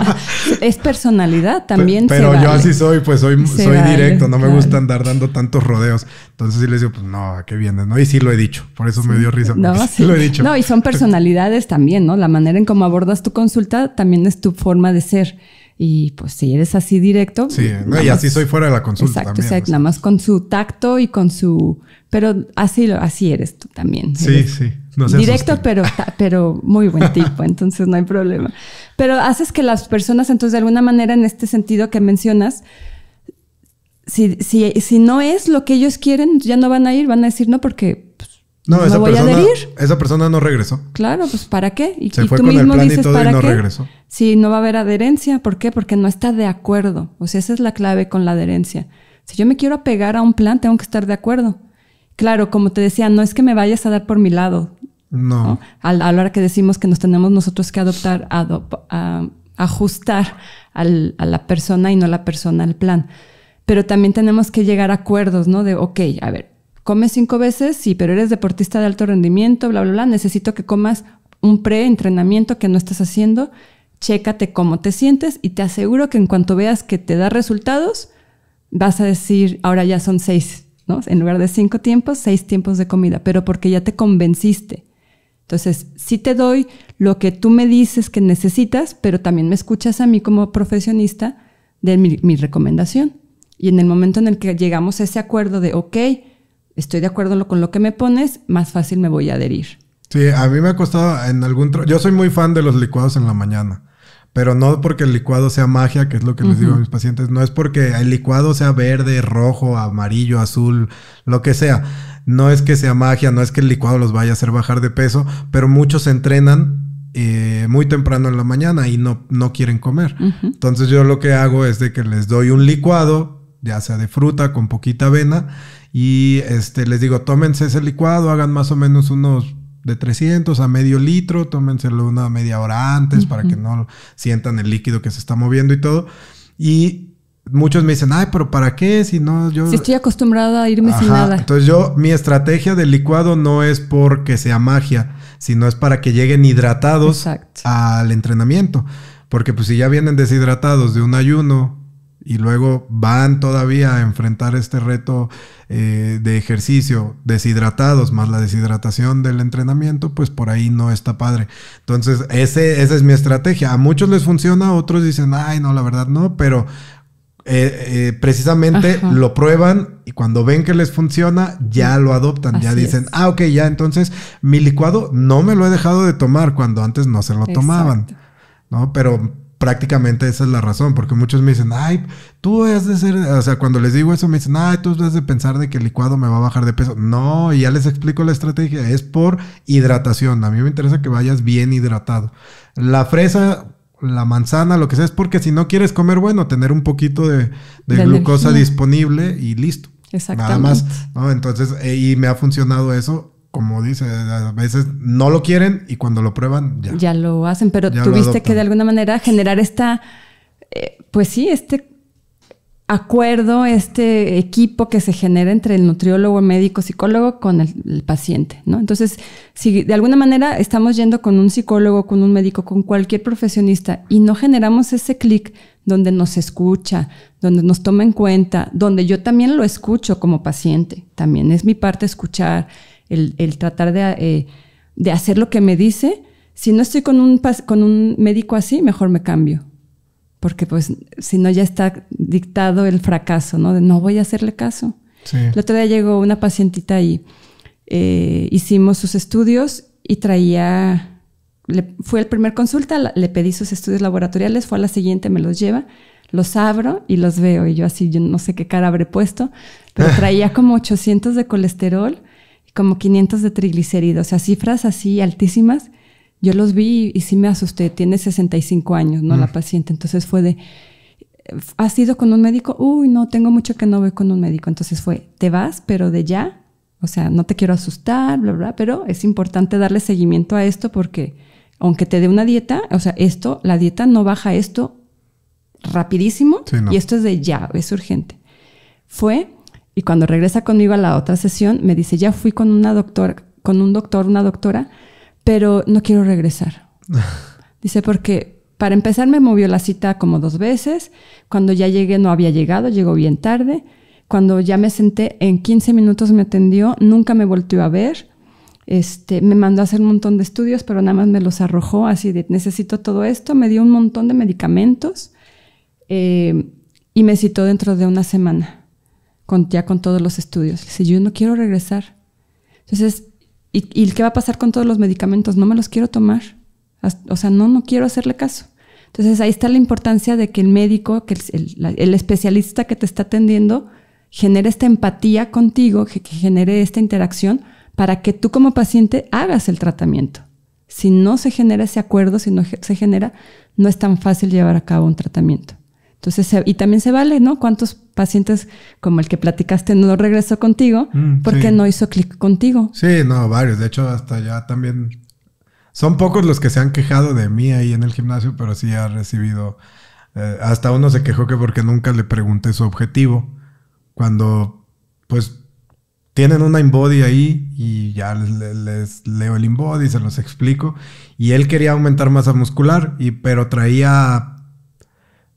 (laughs) es personalidad también. Pero, yo así soy, pues soy, soy directo, no me gusta andar dando tantos rodeos. Entonces sí les digo, pues no, ¿a qué vienes? ¿No? Y sí lo he dicho, por eso me dio risa. No, sí. lo he dicho. No, y son (laughs) personalidades también, ¿no? La manera en cómo abordas tu consulta también es tu forma de ser. Y pues si eres así directo. Sí, y así soy fuera de la consulta. Exacto, también, exacto. Nada más con su tacto y con su. Pero así, así eres tú también. Sí, sí. directo, pero, pero muy buen (laughs) tipo, entonces no hay problema. Pero haces que las personas, entonces de alguna manera, en este sentido que mencionas, si, si, si no es lo que ellos quieren, ya no van a ir, van a decir no porque no, esa, persona, no regresó. Claro, pues ¿para qué? Y, tú mismo dices, ¿para no qué? regresó. no va a haber adherencia. ¿Por qué? Porque no está de acuerdo. O sea, esa es la clave con la adherencia. Si yo me quiero apegar a un plan, tengo que estar de acuerdo. Claro, como te decía, no es que me vayas a dar por mi lado. No. A, la hora que decimos que nos tenemos nosotros que adoptar, ajustar a la persona y no la persona al plan. Pero también tenemos que llegar a acuerdos, ¿no? De, ok, a ver, Come cinco veces, sí, pero eres deportista de alto rendimiento, bla, bla, bla. Necesito que comas un pre-entrenamiento que no estás haciendo. Chécate cómo te sientes y te aseguro que en cuanto veas que te da resultados, vas a decir, ahora ya son seis, ¿no? En lugar de cinco tiempos, seis tiempos de comida, pero porque ya te convenciste. Entonces, sí te doy lo que tú me dices que necesitas, pero también me escuchas a mí como profesionista de mi, mi recomendación. Y en el momento en el que llegamos a ese acuerdo de, ok, estoy de acuerdo con lo que me pones, más fácil me voy a adherir. Sí, a mí me ha costado en algún... Yo soy muy fan de los licuados en la mañana. Pero no porque el licuado sea magia, que es lo que les digo a mis pacientes. No es porque el licuado sea verde, rojo, amarillo, azul, lo que sea. No es que sea magia, no es que el licuado los vaya a hacer bajar de peso. Pero muchos entrenan eh, muy temprano en la mañana y no, no quieren comer. Entonces yo lo que hago es de que les doy un licuado, ya sea de fruta con poquita avena y este, les digo, tómense ese licuado, hagan más o menos unos de 300 a medio litro, tómenselo una media hora antes para que no sientan el líquido que se está moviendo y todo. Y muchos me dicen, ay, pero ¿para qué? Si no, yo... Si estoy acostumbrada a irme sin nada. Entonces yo, mi estrategia del licuado no es porque sea magia, sino es para que lleguen hidratados al entrenamiento. Porque pues si ya vienen deshidratados de un ayuno y luego van todavía a enfrentar este reto eh, de ejercicio deshidratados más la deshidratación del entrenamiento, pues por ahí no está padre. Entonces, ese, esa es mi estrategia. A muchos les funciona, a otros dicen, ay, no, la verdad no, pero eh, eh, precisamente lo prueban y cuando ven que les funciona, ya lo adoptan, ya dicen, ah, ok, ya entonces mi licuado no me lo he dejado de tomar cuando antes no se lo tomaban. ¿no? Pero prácticamente esa es la razón, porque muchos me dicen, ay, tú has de ser, o sea, cuando les digo eso me dicen, ay, tú has de pensar de que el licuado me va a bajar de peso. No, y ya les explico la estrategia, es por hidratación. A mí me interesa que vayas bien hidratado. La fresa, la manzana, lo que sea, es porque si no quieres comer, bueno, tener un poquito de, glucosa disponible y listo. Exactamente. Nada más, ¿no? Entonces, eh, y me ha funcionado eso como dice, a veces no lo quieren y cuando lo prueban ya. Ya lo hacen, pero tuviste que de alguna manera generar esta, eh, pues sí, este acuerdo, este equipo que se genera entre el nutriólogo, el médico, psicólogo con el, paciente, ¿no? Entonces, si de alguna manera estamos yendo con un psicólogo, con un médico, con cualquier profesionista y no generamos ese clic donde nos escucha, donde nos toma en cuenta, donde yo también lo escucho como paciente, también es mi parte escuchar, el, tratar eh, de, hacer lo que me dice. Si no estoy con un, con un médico así, mejor me cambio. Porque pues si no ya está dictado el fracaso, ¿no? De no voy a hacerle caso. Sí. El otro día llegó una pacientita y eh, hicimos sus estudios y traía, fue el primer consulta, le pedí sus estudios laboratoriales, fue a la siguiente, me los lleva, los abro y los veo y yo así, yo no sé qué cara habré puesto, pero (laughs) traía como 800 de colesterol como 500 de triglicéridos, o sea, cifras así altísimas. Yo los vi y, sí me asusté. Tiene 65 años, ¿no? La mm. paciente. Entonces fue de, ¿has ido con un médico? Uy, no, tengo mucho que no voy con un médico. Entonces fue, te vas, pero de ya. O sea, no te quiero asustar, bla, bla, pero es importante darle seguimiento a esto porque aunque te dé una dieta, o sea, esto, la dieta no baja esto rapidísimo y esto es de ya, es urgente. Fue, y cuando regresa conmigo a la otra sesión, me dice, ya fui con una doctora, con un doctor, una doctora, pero no quiero regresar. (laughs) dice, porque para empezar me movió la cita como dos veces, cuando ya llegué no había llegado, llegó bien tarde, cuando ya me senté en 15 minutos me atendió, nunca me volvió a ver, este, me mandó a hacer un montón de estudios, pero nada más me los arrojó así de necesito todo esto, me dio un montón de medicamentos eh, y me citó dentro de una semana ya con todos los estudios. si dice, yo no quiero regresar. Entonces, ¿y, qué va a pasar con todos los medicamentos? No me los quiero tomar. O sea, no, no quiero hacerle caso. Entonces, ahí está la importancia de que el médico, que el, especialista que te está atendiendo, genere esta empatía contigo, que, que genere esta interacción para que tú como paciente hagas el tratamiento. Si no se genera ese acuerdo, si no se genera, no es tan fácil llevar a cabo un tratamiento. Entonces, y también se vale, ¿no? ¿Cuántos pacientes como el que platicaste no regresó contigo mm, porque no hizo clic contigo. Sí, no, varios. De hecho, hasta ya también son pocos los que se han quejado de mí ahí en el gimnasio, pero sí ha recibido. Eh, hasta uno se quejó que porque nunca le pregunté su objetivo. Cuando, pues, tienen una inbody ahí y ya les, leo el inbody, se los explico. Y él quería aumentar masa muscular, y, pero traía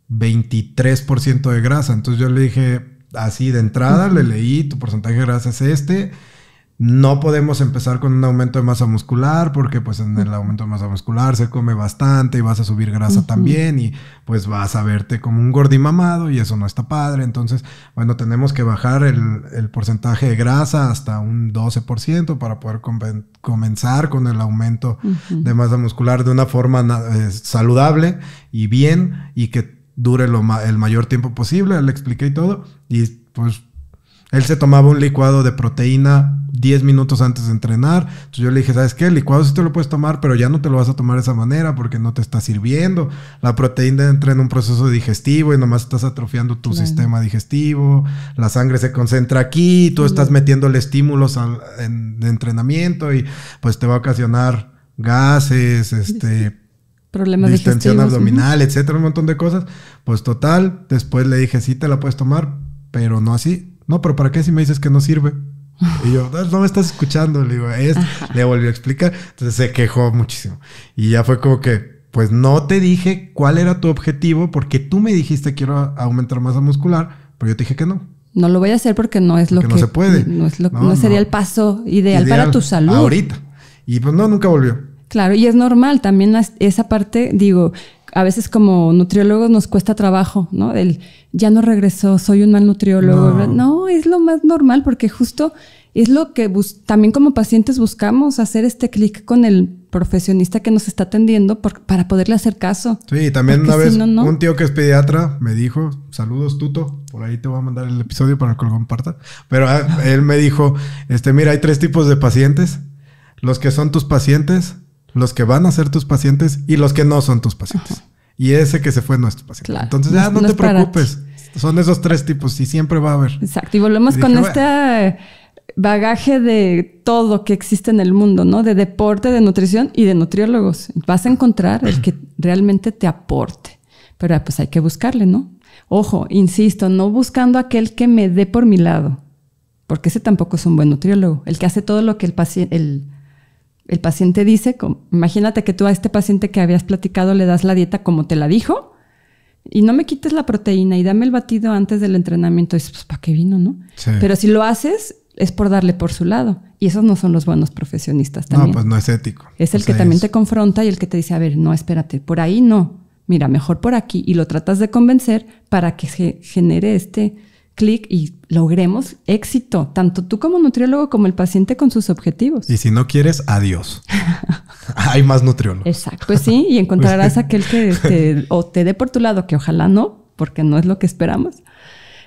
23% de grasa. Entonces yo le dije, así de entrada, le leí, tu porcentaje de grasa es este. No podemos empezar con un aumento de masa muscular porque pues en el aumento de masa muscular se come bastante y vas a subir grasa también y pues vas a verte como un mamado... y eso no está padre. Entonces, bueno, tenemos que bajar el, el porcentaje de grasa hasta un 12% para poder comenzar con el aumento de masa muscular de una forma eh, saludable y bien y que dure lo el mayor tiempo posible. Le expliqué y todo. Y pues él se tomaba un licuado de proteína 10 minutos antes de entrenar. Entonces yo le dije, ¿sabes qué? El licuado sí te lo puedes tomar, pero ya no te lo vas a tomar de esa manera porque no te está sirviendo. La proteína entra en un proceso digestivo y nomás estás atrofiando tu sistema digestivo. La sangre se concentra aquí, tú estás estás metiéndole estímulos al, entrenamiento y pues te va a ocasionar gases, este problemas distensión abdominal, etcétera, un montón de cosas. Pues total, después le dije, sí te la puedes tomar, pero no así. No, pero ¿para qué si me dices que no sirve? Y yo, no, me estás escuchando, le digo, es, le volví a explicar. Entonces se quejó muchísimo. Y ya fue como que, pues no te dije cuál era tu objetivo porque tú me dijiste quiero aumentar masa muscular, pero yo te dije que no. No lo voy a hacer porque no es lo que... No se puede. No, es lo, sería el paso ideal, para tu salud. Ahorita. Y pues no, nunca volvió. Claro, y es normal también esa parte, digo, a veces como nutriólogos nos cuesta trabajo, ¿no? El ya no regresó, soy un mal nutriólogo. No, es lo más normal porque justo es lo que también como pacientes buscamos hacer este clic con el profesionista que nos está atendiendo para poderle hacer caso. Sí, también una vez un tío que es pediatra me dijo, saludos Tuto, por ahí te voy a mandar el episodio para que lo compartas, pero ah, él me dijo, este, mira, hay tres tipos de pacientes, los que son tus pacientes, los que van a ser tus pacientes y los que no son tus pacientes. Y ese que se fue no es tu paciente. Entonces, ya ah, no, te preocupes. Son esos tres tipos y siempre va a haber. Exacto. Y volvemos con este bagaje de todo que existe en el mundo, ¿no? De deporte, de nutrición y de nutriólogos. Vas a encontrar el que realmente te aporte. Pero ah, pues hay que buscarle, ¿no? Ojo, insisto, no buscando aquel que me dé por mi lado, porque ese tampoco es un buen nutriólogo. El que hace todo lo que el paciente, el paciente dice, imagínate que tú a este paciente que habías platicado le das la dieta como te la dijo y no me quites la proteína y dame el batido antes del entrenamiento. Y pues, ¿para qué vino, no? Pero si lo haces, es por darle por su lado. Y esos no son los buenos profesionistas también. No, pues no es ético. Es el que también te confronta y el que te dice, a ver, no, espérate, por ahí no. Mira, mejor por aquí. Y lo tratas de convencer para que se genere este clic y logremos éxito, tanto tú como nutriólogo como el paciente con sus objetivos. Y si no quieres, adiós. (laughs) Hay más nutriólogos. Exacto, pues sí, y (laughs) encontrarás este. aquel que te, o te dé por tu lado, que ojalá no, porque no es lo que esperamos.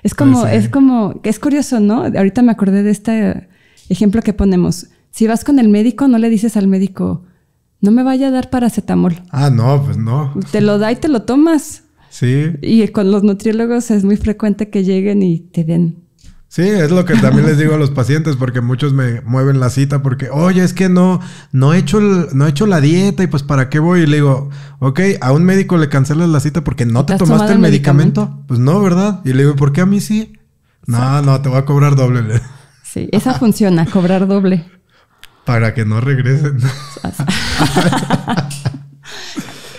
Es como, pues es como, es curioso, ¿no? Ahorita me acordé de este ejemplo que ponemos. Si vas con el médico, no le dices al médico, no me vaya a dar paracetamol. Ah, no, pues no. Te lo da y te lo tomas. Y con los nutriólogos es muy frecuente que lleguen y te den. Sí, es lo que también les digo a los pacientes porque muchos me mueven la cita porque, oye, es que no, no he hecho, la dieta y pues para qué voy. Y le digo, ok, a un médico le cancelas la cita porque no te, tomaste el medicamento? Pues no, ¿verdad? Y le digo, ¿por qué a mí sí? No, no, te voy a cobrar doble. Sí, esa (laughs) funciona, cobrar doble. Para que no regresen. (laughs)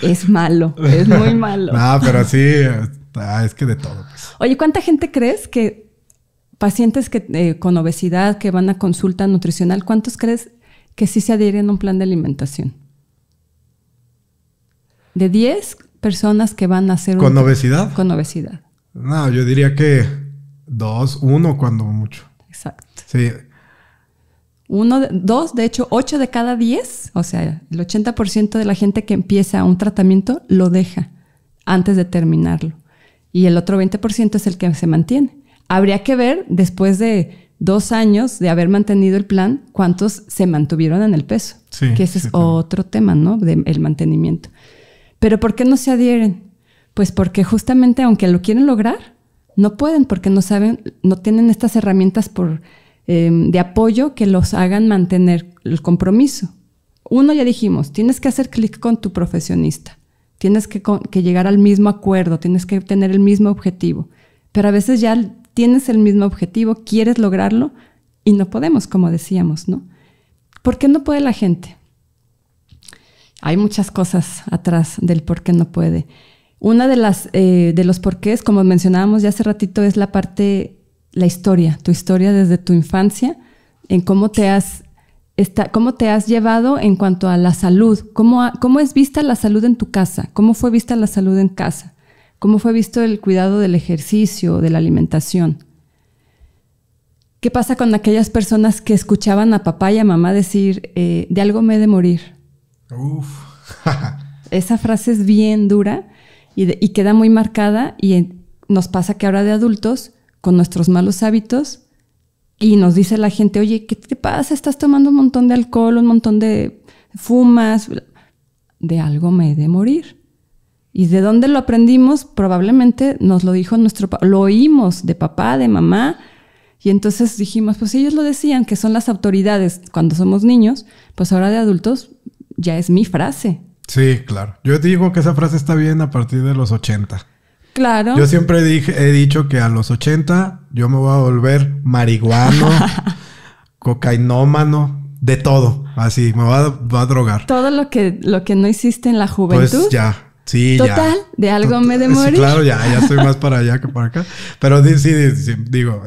Es malo, es muy malo. (laughs) no, pero sí, es que de todo. Pues. Oye, ¿cuánta gente crees que pacientes que eh, con obesidad que van a consulta nutricional, cuántos crees que sí se adhieren a un plan de alimentación? De 10 personas que van a hacer ¿Con obesidad? Con obesidad. No, yo diría que dos, uno cuando mucho. Exacto. Sí, uno, dos, de hecho, ocho de cada diez, o sea, el 80% de la gente que empieza un tratamiento lo deja antes de terminarlo. Y el otro 20% es el que se mantiene. Habría que ver después de dos años de haber mantenido el plan, cuántos se mantuvieron en el peso. que ese es otro tema, ¿no? De el mantenimiento. Pero ¿por qué no se adhieren? Pues porque justamente aunque lo quieren lograr, no pueden porque no saben, no tienen estas herramientas por Em, de apoyo que los hagan mantener el compromiso. Uno, ya dijimos, tienes que hacer clic con tu profesionista, tienes que, llegar al mismo acuerdo, tienes que tener el mismo objetivo, pero a veces ya tienes el mismo objetivo, quieres lograrlo y no podemos, como decíamos, ¿no? ¿Por qué no puede la gente? Hay muchas cosas atrás del por qué no puede. Una de las eh, de los porqués, como mencionábamos ya hace ratito, es la parte la historia, tu historia desde tu infancia, en cómo te has, cómo te has llevado en cuanto a la salud, cómo, cómo es vista la salud en tu casa, cómo fue vista la salud en casa, cómo fue visto el cuidado del ejercicio, de la alimentación. ¿Qué pasa con aquellas personas que escuchaban a papá y a mamá decir, eh, de algo me he de morir? (laughs) Esa frase es bien dura y, queda muy marcada y nos pasa que ahora de adultos con nuestros malos hábitos y nos dice la gente, oye, ¿qué te pasa? Estás tomando un montón de alcohol, un montón de fumas, de algo me he de morir. ¿Y de dónde lo aprendimos? Probablemente nos lo dijo nuestro, lo oímos de papá, de mamá, y entonces dijimos, pues ellos lo decían, que son las autoridades cuando somos niños, pues ahora de adultos ya es mi frase. Sí, claro. Yo digo que esa frase está bien a partir de los 80. Claro. Yo siempre he dicho que a los 80 yo me voy a volver marihuano, (laughs) cocainómano, de todo. Así, me voy a, drogar. Todo lo que, lo que no hiciste en la pues juventud. Pues ya. Sí, Total, de algo me demoré. Sí, claro, ya, ya estoy más (laughs) para allá que para acá. Pero sí, sí, digo,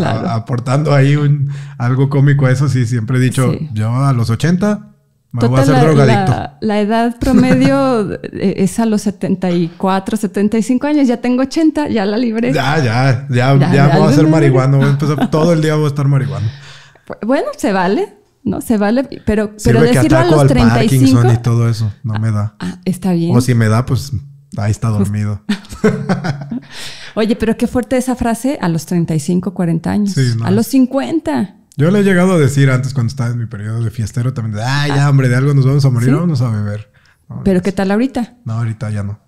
aportando ahí un, algo cómico a eso, sí, siempre he dicho, yo a los 80 me voy a hacer la, drogadicto. La, edad promedio eh, eh, es a los 74, 75 años. Ya tengo 80, ya la libré. Ya, ya, ya, ya, voy a hacer marihuano. Pues, todo el día voy a estar marihuano. Pues, bueno, se vale. No, se vale, pero, pero decirlo a los 35. Parkinson y todo eso, no me da. Ah, está bien. O si me da, pues ahí está pues, dormido. (laughs) Oye, pero qué fuerte esa frase a los 35, 40 años. A los 50. Yo le he llegado a decir antes cuando estaba en mi periodo de fiestero también, ay, ah, ya, hombre, de algo nos vamos a morir, ¿Sí? vamos a beber. Pero ¿qué tal ahorita? No, ahorita ya no.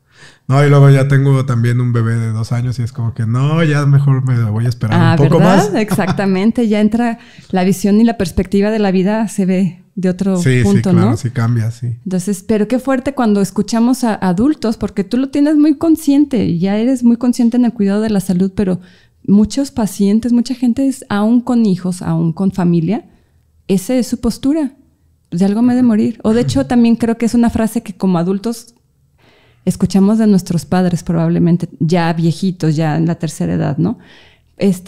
No, y luego ya tengo también un bebé de dos años y es como que no, ya mejor me voy a esperar un ah, poco ¿verdad? más. (laughs) Exactamente, ya entra la visión y la perspectiva de la vida se ve de otro sí, punto, sí, claro, Sí, cambia, sí. Entonces, pero qué fuerte cuando escuchamos a adultos, porque tú lo tienes muy consciente, ya eres muy consciente en el cuidado de la salud, pero muchos pacientes, mucha gente, aún con hijos, aún con familia, esa es su postura. de algo me de morir. O de hecho, también creo que es una frase que como adultos escuchamos de nuestros padres, probablemente ya viejitos, ya en la tercera edad, ¿no?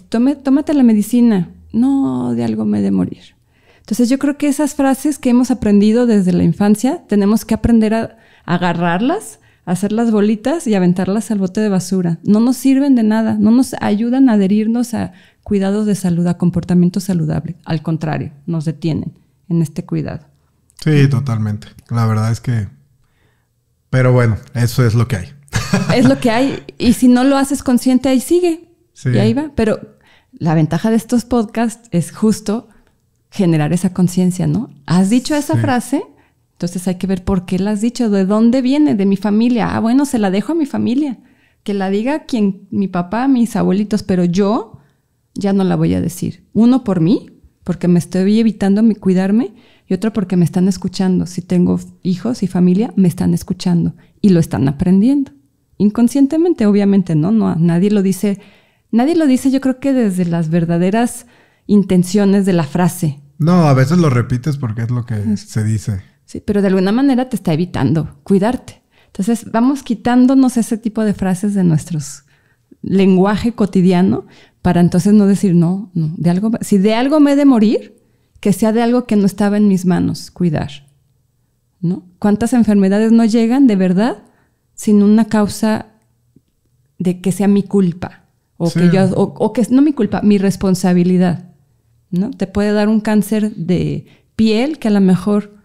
tome, tómate la medicina. No, de algo me he de morir. Entonces yo creo que esas frases que hemos aprendido desde la infancia, tenemos que aprender a agarrarlas hacer las bolitas y aventarlas al bote de basura. No nos sirven de nada, no nos ayudan a adherirnos a cuidados de salud, a comportamiento saludable. Al contrario, nos detienen en este cuidado. Sí, totalmente. La verdad es que... Pero bueno, eso es lo que hay. es lo que hay. Y si no lo haces consciente, ahí sigue. Y ahí va. Pero la ventaja de estos podcasts es justo generar esa conciencia, ¿no? Has dicho esa frase entonces hay que ver por qué la has dicho, de dónde viene, de mi familia. Ah, bueno, se la dejo a mi familia. Que la diga quien, mi papá, mis abuelitos, pero yo ya no la voy a decir. Uno por mí, porque me estoy evitando cuidarme, y otro porque me están escuchando. Si tengo hijos y familia, me están escuchando y lo están aprendiendo. Inconscientemente, obviamente, ¿no? no nadie lo dice. Nadie lo dice, yo creo que desde las verdaderas intenciones de la frase. No, a veces lo repites porque es lo que se dice. ¿sí? pero de alguna manera te está evitando cuidarte. Entonces vamos quitándonos ese tipo de frases de nuestro lenguaje cotidiano para entonces no decir no, no, de algo, si de algo me he de morir, que sea de algo que no estaba en mis manos, cuidar. ¿No? ¿Cuántas enfermedades no llegan de verdad sin una causa de que sea mi culpa o que yo o, o, que no mi culpa, mi responsabilidad, ¿no? Te puede dar un cáncer de piel que a lo mejor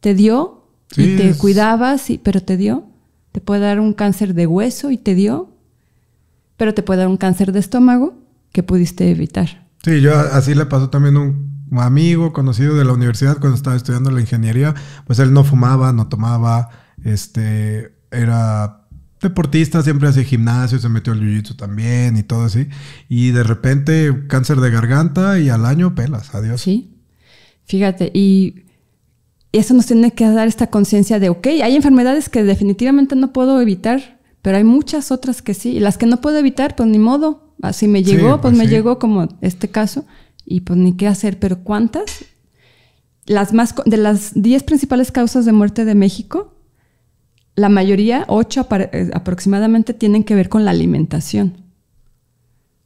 te dio y te cuidabas, pero te dio. Te puede dar un cáncer de hueso y te dio, pero te puede dar un cáncer de estómago que pudiste evitar. Sí, yo así le pasó también a un amigo conocido de la universidad cuando estaba estudiando la ingeniería, pues él no fumaba, no tomaba, este, era deportista, siempre hacía gimnasio, se metió al jiu-jitsu también y todo así. Y de repente cáncer de garganta y al año pelas, adiós. Sí, fíjate, y y eso nos tiene que dar esta conciencia de, ok, hay enfermedades que definitivamente no puedo evitar, pero hay muchas otras que sí. Y las que no puedo evitar, pues ni modo. Así ah, me llegó, pues, pues me llegó como este caso. Y pues ni qué hacer. Pero ¿cuántas? Las más, de las 10 principales causas de muerte de México, la mayoría, 8 eh, aproximadamente, tienen que ver con la alimentación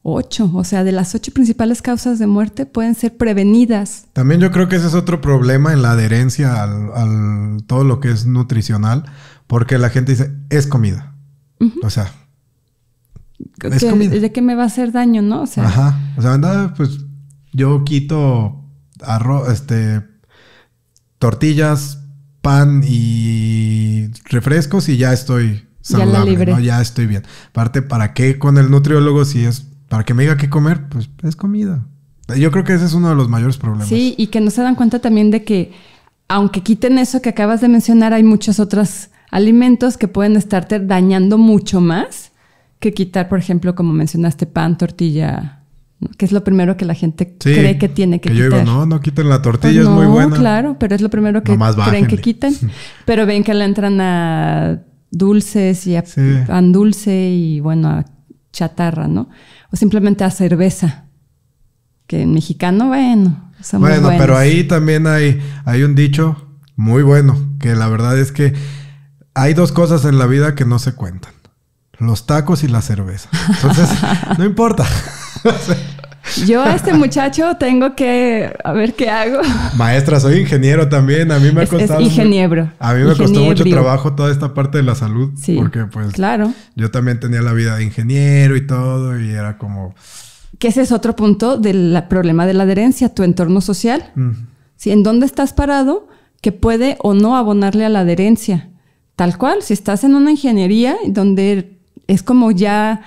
ocho, o sea, de las ocho principales causas de muerte pueden ser prevenidas. También yo creo que ese es otro problema en la adherencia al, todo lo que es nutricional, porque la gente dice, es comida. O sea, ¿de qué me va a hacer daño, no? O sea, Ajá. O sea, anda pues yo quito arroz, este, tortillas, pan y refrescos y ya estoy saludable, ya, ya estoy bien. Aparte, ¿para qué con el nutriólogo si es para que me diga qué comer, pues es comida. Yo creo que ese es uno de los mayores problemas. Sí, y que no se dan cuenta también de que, aunque quiten eso que acabas de mencionar, hay muchos otros alimentos que pueden estarte dañando mucho más que quitar, por ejemplo, como mencionaste, pan, tortilla, que es lo primero que la gente cree que tiene que, que quitar. Yo digo, no, no quiten la tortilla, pues es muy buena. claro, pero es lo primero que creen que quiten. (laughs) Pero ven que le entran a dulces y a pan dulce y bueno, a chatarra, ¿no? O simplemente a cerveza, que en mexicano, bueno. bueno, pero ahí también hay, hay un dicho muy bueno, que la verdad es que hay dos cosas en la vida que no se cuentan. Los tacos y la cerveza. Entonces, (laughs) no importa. (laughs) Yo a este muchacho tengo que a ver qué hago. Maestra, soy ingeniero también. A mí me ha costado. Es, ingeniero. A mí me costó mucho trabajo toda esta parte de la salud. Sí. Porque, pues. Claro. Yo también tenía la vida de ingeniero y todo, y era como. Que ese es otro punto del problema de la adherencia, tu entorno social. Si mm. ¿Sí? en dónde estás parado, que puede o no abonarle a la adherencia. Tal cual, si estás en una ingeniería donde es como ya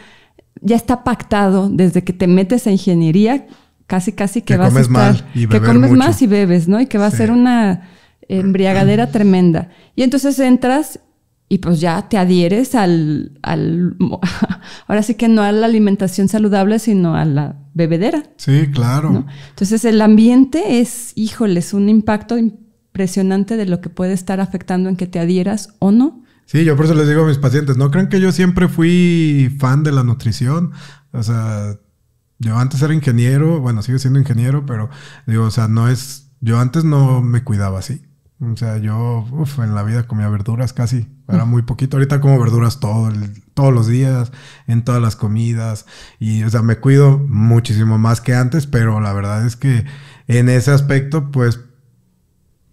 ya está pactado desde que te metes a ingeniería, casi casi que, vas a estar, y que comes más y bebes, ¿no? Y que va a ser una embriagadera (clears throat) tremenda. Y entonces entras y pues ya te adhieres al, (laughs) ahora sí que no a la alimentación saludable, sino a la bebedera. Sí, claro. Entonces el ambiente es, híjole, un impacto impresionante de lo que puede estar afectando en que te adhieras o no. Sí, yo por eso les digo a mis pacientes, no crean que yo siempre fui fan de la nutrición. O sea, yo antes era ingeniero, bueno, sigo siendo ingeniero, pero digo, o sea, no es, yo antes no me cuidaba así. O sea, yo en la vida comía verduras casi, era muy poquito. Ahorita como verduras todo todos los días, en todas las comidas. Y, o sea, me cuido muchísimo más que antes, pero la verdad es que en ese aspecto, pues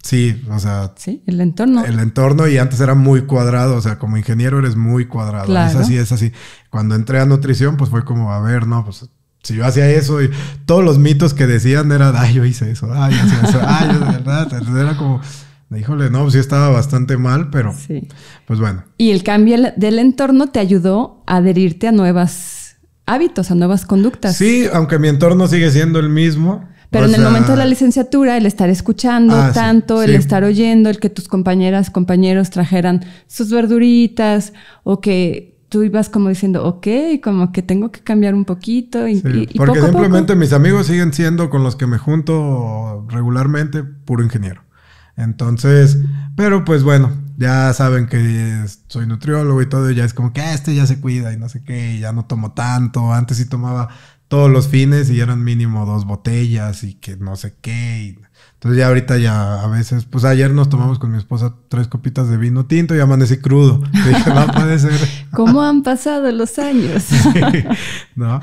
Sí, o sea. Sí, el entorno. El entorno y antes era muy cuadrado, o sea, como ingeniero eres muy cuadrado. Claro. Es así, es así. Cuando entré a nutrición, pues fue como, a ver, no, pues si yo hacía eso y todos los mitos que decían eran, ay, yo hice eso, ay, yo hice eso, ay, de verdad. Entonces era como, híjole, no, pues sí estaba bastante mal, pero sí. pues bueno. Y el cambio del entorno te ayudó a adherirte a nuevas hábitos, a nuevas conductas. Sí, aunque mi entorno sigue siendo el mismo pero en el momento de la licenciatura, el estar escuchando ah, tanto, el estar oyendo, el que tus compañeras, compañeros trajeran sus verduritas o que tú ibas como diciendo, ok, como que tengo que cambiar un poquito. Y, porque simplemente mis amigos siguen siendo con los que me junto regularmente puro ingeniero. Entonces, pero pues bueno, ya saben que soy nutriólogo y todo, y ya es como que ah, este ya se cuida y no sé qué, ya no tomo tanto. Antes sí tomaba todos los fines y eran mínimo dos botellas y que no sé qué. Entonces ya ahorita ya a veces, pues ayer nos tomamos con mi esposa tres copitas de vino tinto y amanecí crudo. (laughs) Dije, no puede ser. (laughs) ¿Cómo han pasado los años? (laughs) ¿no?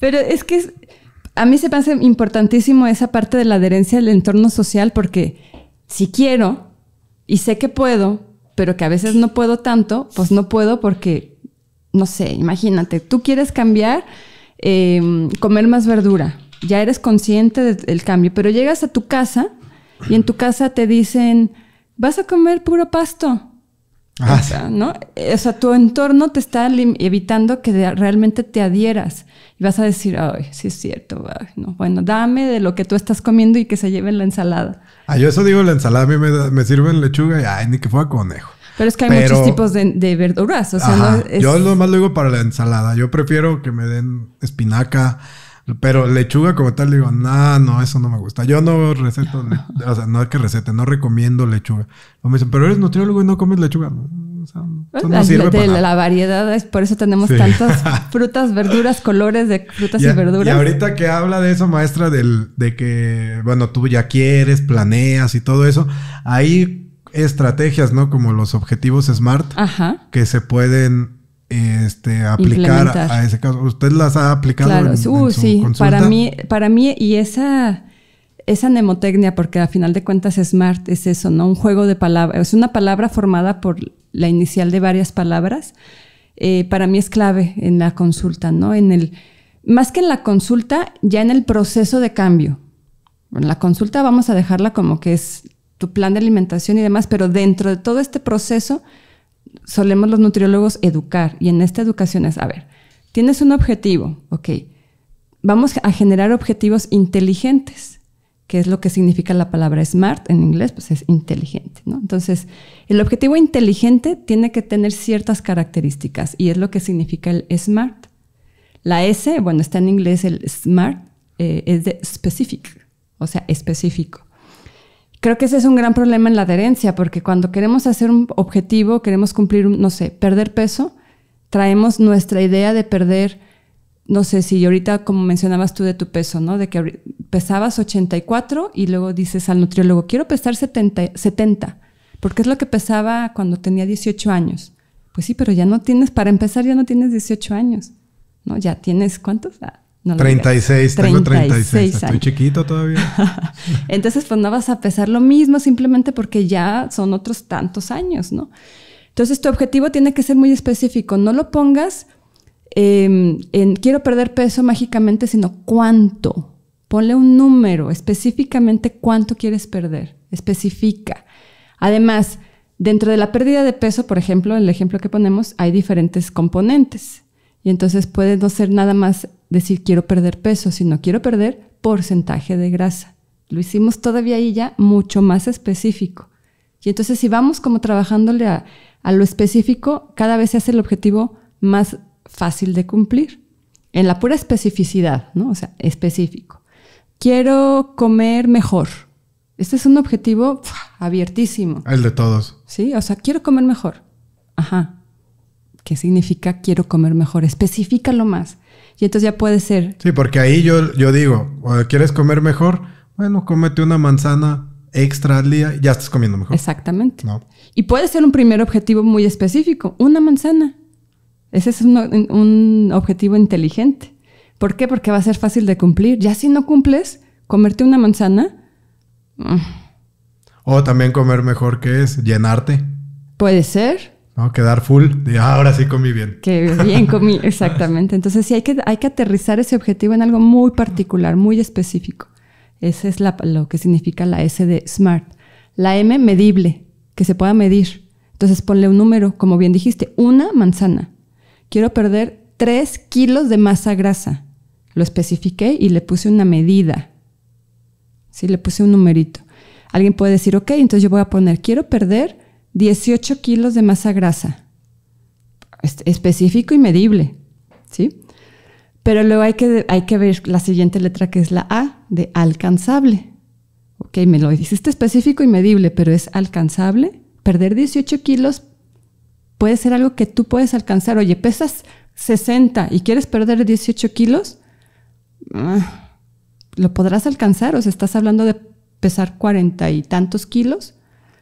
Pero es que a mí se me hace importantísimo esa parte de la adherencia al entorno social porque si quiero y sé que puedo, pero que a veces no puedo tanto, pues no puedo porque, no sé, imagínate, tú quieres cambiar Em, comer más verdura. Ya eres consciente del cambio, pero llegas a tu casa y en tu casa te dicen, vas a comer puro pasto. Ah, o, sea, ¿no? Eh, o sea, tu entorno te está evitando que realmente te adhieras. Y vas a decir, ay, sí es cierto, bueno, dame de lo que tú estás comiendo y que se lleven la ensalada. Ah, yo eso digo, la ensalada a mí me, me sirve lechuga y, ay, ni que fuera conejo. Pero es que hay muchos tipos de, verduras. O sea, Yo nomás lo digo para la ensalada. Yo prefiero que me den espinaca. Pero lechuga como tal, digo, no, no, eso no me gusta. Yo no receto, (laughs) o sea, no es que recete, no recomiendo lechuga. me dicen, pero eres nutriólogo y no comes lechuga. la, variedad, es por eso tenemos tantas (laughs) frutas, verduras, colores de frutas y, y, verduras. Y ahorita que habla de eso, maestra, del, de que, bueno, tú ya quieres, planeas y todo eso, ahí estrategias, ¿no? Como los objetivos SMART que se pueden este, aplicar a ese caso. ¿Usted las ha aplicado? en, sí, uh, para mí, para mí y esa, esa mnemotecnia, porque al final de cuentas SMART es eso, ¿no? Un juego de palabras, es una palabra formada por la inicial de varias palabras. Eh, para mí es clave en la consulta, ¿no? En el, más que en la consulta, ya en el proceso de cambio. En la consulta vamos a dejarla como que es tu plan de alimentación y demás, pero dentro de todo este proceso solemos los nutriólogos educar y en esta educación es, a ver, tienes un objetivo, ok, vamos a generar objetivos inteligentes, que es lo que significa la palabra smart en inglés, pues es inteligente, ¿no? Entonces, el objetivo inteligente tiene que tener ciertas características y es lo que significa el smart. La S, bueno, está en inglés el smart, eh, es de specific, o sea, específico creo que ese es un gran problema en la adherencia, porque cuando queremos hacer un objetivo, queremos cumplir, no sé, perder peso, traemos nuestra idea de perder, no sé, si ahorita como mencionabas tú de tu peso, ¿no? De que pesabas 84 y luego dices al nutriólogo, quiero pesar 70, porque es lo que pesaba cuando tenía 18 años. Pues sí, pero ya no tienes, para empezar ya no tienes 18 años, ¿no? Ya tienes, ¿cuántos? Ah, 36, tengo 36, estoy chiquito todavía. (laughs) Entonces, pues no vas a pesar lo mismo simplemente porque ya son otros tantos años, ¿no? Entonces, tu objetivo tiene que ser muy específico. No lo pongas em, en quiero perder peso mágicamente, sino cuánto. Ponle un número, específicamente cuánto quieres perder. Especifica. Además, dentro de la pérdida de peso, por ejemplo, el ejemplo que ponemos, hay diferentes componentes. Y entonces puede no ser nada más decir quiero perder peso, sino quiero perder porcentaje de grasa. Lo hicimos todavía ahí ya mucho más específico. Y entonces si vamos como trabajándole a, lo específico, cada vez se hace el objetivo más fácil de cumplir. En la pura especificidad, ¿no? O sea, específico. Quiero comer mejor. Este es un objetivo abiertísimo. El de todos. Sí, o sea, quiero comer mejor. Ajá. ¿Qué significa quiero comer mejor. lo más. Y entonces ya puede ser. Sí, porque ahí yo, yo digo, ¿quieres comer mejor? Bueno, cómete una manzana extra al día, ya estás comiendo mejor. Exactamente. Y puede ser un primer objetivo muy específico, una manzana. Ese es un, objetivo inteligente. ¿Por qué? Porque va a ser fácil de cumplir. Ya si no cumples, comerte una manzana. Mm. O también comer mejor ¿qué es, llenarte. Puede ser. Quedar full, de ahora sí comí bien. Que bien comí, (laughs) exactamente. Entonces sí hay que, hay que aterrizar ese objetivo en algo muy particular, muy específico. Ese es lo que significa la S de SMART. La M, medible, que se pueda medir. Entonces ponle un número, como bien dijiste, una manzana. Quiero perder 3 kilos de masa grasa. Lo especifiqué y le puse una medida. Sí, le puse un numerito. Alguien puede decir, ok, entonces yo voy a poner, quiero perder 18 kilos de masa grasa. Específico y medible, ¿sí? Pero luego hay que, hay que ver la siguiente letra que es la A, de alcanzable. Ok, me lo hiciste específico y medible, pero es alcanzable. Perder 18 kilos puede ser algo que tú puedes alcanzar. Oye, pesas 60 y quieres perder 18 kilos, ah, ¿lo podrás alcanzar? O sea, estás hablando de pesar cuarenta y tantos kilos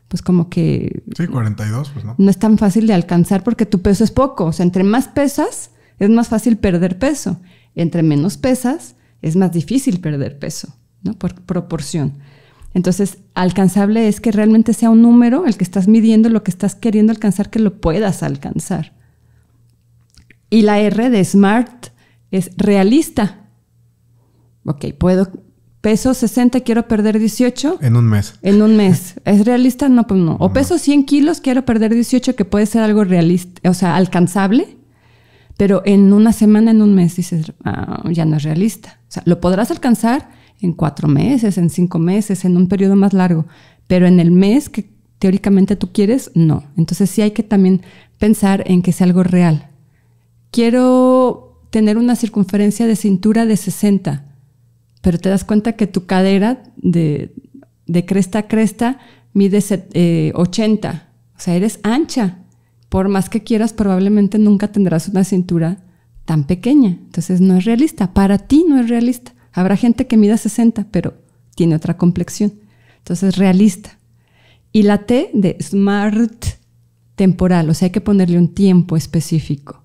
pues como que... Sí, 42, pues no. No es tan fácil de alcanzar porque tu peso es poco. O sea, entre más pesas, es más fácil perder peso. Entre menos pesas, es más difícil perder peso, ¿no? Por proporción. Entonces, alcanzable es que realmente sea un número el que estás midiendo, lo que estás queriendo alcanzar, que lo puedas alcanzar. Y la R de smart es realista. Ok, puedo peso 60, quiero perder 18. En un mes. En un mes. ¿Es realista? No, pues no. O peso 100 kilos, quiero perder 18, que puede ser algo realista, o sea, alcanzable, pero en una semana, en un mes, dices, ah, ya no es realista. O sea, lo podrás alcanzar en cuatro meses, en cinco meses, en un periodo más largo, pero en el mes que teóricamente tú quieres, no. Entonces sí hay que también pensar en que sea algo real. Quiero tener una circunferencia de cintura de 60 pero te das cuenta que tu cadera de, cresta a cresta mide 80, eh, o sea, eres ancha. Por más que quieras, probablemente nunca tendrás una cintura tan pequeña. Entonces no es realista, para ti no es realista. Habrá gente que mida 60, pero tiene otra complexión. Entonces realista. Y la T de smart temporal, o sea, hay que ponerle un tiempo específico.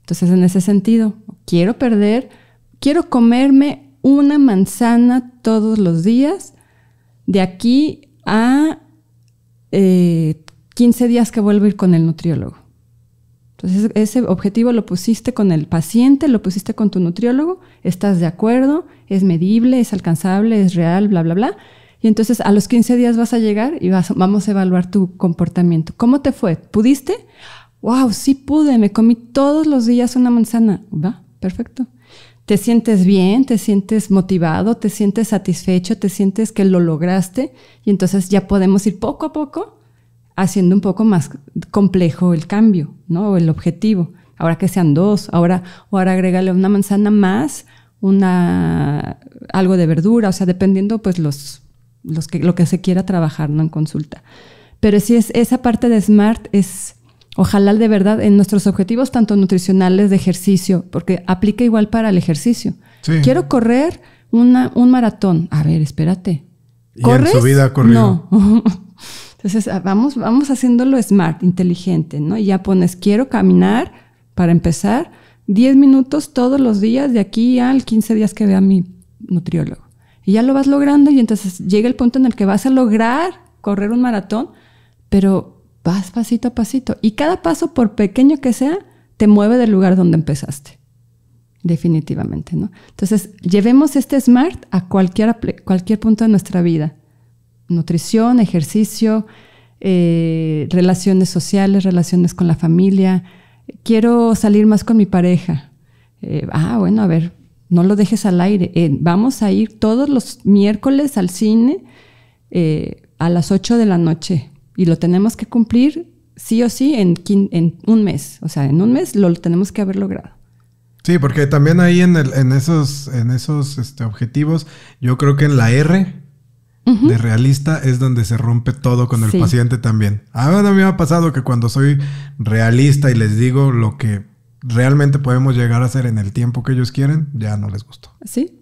Entonces, en ese sentido, quiero perder, quiero comerme una manzana todos los días de aquí a 15 eh, días que vuelvo a ir con el nutriólogo. Entonces, ese objetivo lo pusiste con el paciente, lo pusiste con tu nutriólogo, estás de acuerdo, es medible, es alcanzable, es real, bla, bla, bla. Y entonces a los 15 días vas a llegar y vamos a evaluar tu comportamiento. ¿Cómo te fue? ¿Pudiste? ¡Wow! Sí pude, me comí todos los días una manzana. Va, perfecto te sientes bien, te sientes motivado, te sientes satisfecho, te sientes que lo lograste y entonces ya podemos ir poco a poco haciendo un poco más complejo el cambio, ¿no? el objetivo. Ahora que sean dos, ahora, ahora agrégale una manzana más, una, algo de verdura, o sea, dependiendo pues los, los que, lo que se quiera trabajar, ¿no? En consulta. Pero sí, es, esa parte de SMART es Ojalá de verdad en nuestros objetivos tanto nutricionales de ejercicio, porque aplica igual para el ejercicio. Quiero correr un maratón. A ver, espérate. ¿Corres? en su vida corrido? No. (laughs) Entonces ah, vamos, vamos haciéndolo smart, inteligente, ¿no? Y ya pones, quiero caminar para empezar 10 minutos todos los días de aquí al 15 días que vea mi nutriólogo. Y ya lo vas logrando y entonces llega el punto en el que vas a lograr correr un maratón, pero vas pasito a pasito. Y cada paso, por pequeño que sea, te mueve del lugar donde empezaste. Definitivamente, ¿no? Entonces, llevemos este SMART a cualquier, cualquier punto de nuestra vida. Nutrición, ejercicio, eh, relaciones sociales, relaciones con la familia. Quiero salir más con mi pareja. Eh, ah, bueno, a ver, no lo dejes al aire. Eh, vamos a ir todos los miércoles al cine a las 8 de la noche y lo tenemos que cumplir sí o sí en, en un mes. O sea, en un mes lo tenemos que haber logrado. Sí, porque también ahí en, el, esos, en esos este, objetivos, yo creo que en la R, de realista es donde se rompe todo con el paciente también. Ah, a mí me ha pasado que cuando soy realista y les digo lo que realmente podemos llegar a hacer en el tiempo que ellos quieren, ya no les gustó. Sí.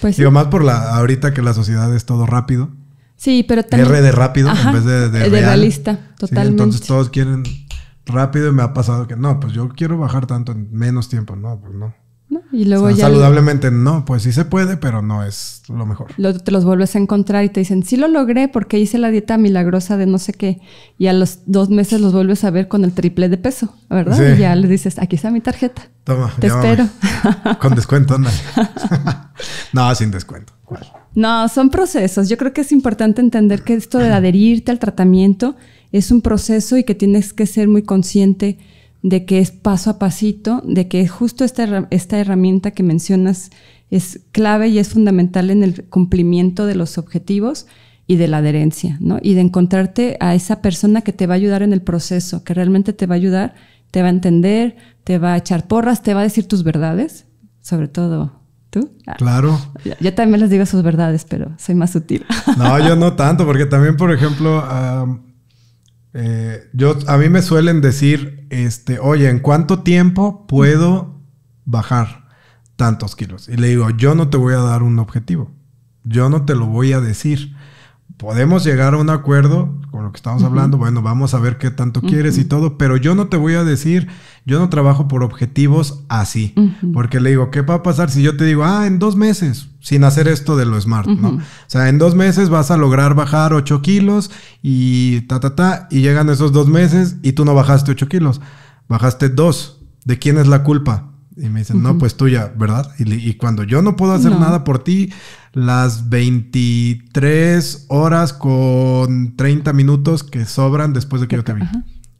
Pues digo, más por la ahorita que la sociedad es todo rápido. Sí, pero también. R de rápido en vez de, de, de realista, totalmente. entonces todos quieren rápido y me ha pasado que no, pues yo quiero bajar tanto en menos tiempo. No, pues no. Y luego ya saludablemente no, pues sí se puede, pero no es lo mejor. Lo, te los vuelves a encontrar y te dicen, sí lo logré porque hice la dieta milagrosa de no sé qué. Y a los dos meses los vuelves a ver con el triple de peso, ¿verdad? Y ya le dices, aquí está mi tarjeta. Toma, te espero. con descuento, anda. (laughs) (laughs) no, sin descuento. No, son procesos. Yo creo que es importante entender que esto de adherirte al tratamiento es un proceso y que tienes que ser muy consciente de que es paso a pasito, de que justo esta, esta herramienta que mencionas es clave y es fundamental en el cumplimiento de los objetivos y de la adherencia, ¿no? Y de encontrarte a esa persona que te va a ayudar en el proceso, que realmente te va a ayudar, te va a entender, te va a echar porras, te va a decir tus verdades, sobre todo ¿Tú? Ah. claro. Yo, también les digo sus verdades, pero soy más sutil. (laughs) No, yo no tanto, porque también, por ejemplo, eh, yo, a mí me suelen decir, este, oye, ¿en cuánto tiempo puedo bajar tantos kilos? Y le digo, yo no te voy a dar un objetivo. Yo no te lo voy a decir podemos llegar a un acuerdo con lo que estamos hablando, bueno, vamos a ver qué tanto quieres y todo, pero yo no te voy a decir, yo no trabajo por objetivos así, porque le digo, ¿qué va a pasar si yo te digo, ah, en dos meses, sin hacer esto de lo smart, ¿no? O sea, en dos meses vas a lograr bajar ocho kilos y ta, ta, ta, y llegan esos dos meses y tú no bajaste ocho kilos, bajaste dos, ¿De quién es la culpa? Y me dicen, no, pues tuya, ¿verdad? Y, cuando yo no puedo hacer nada por ti, las 23 horas con 30 minutos que sobran después de que yo te vi.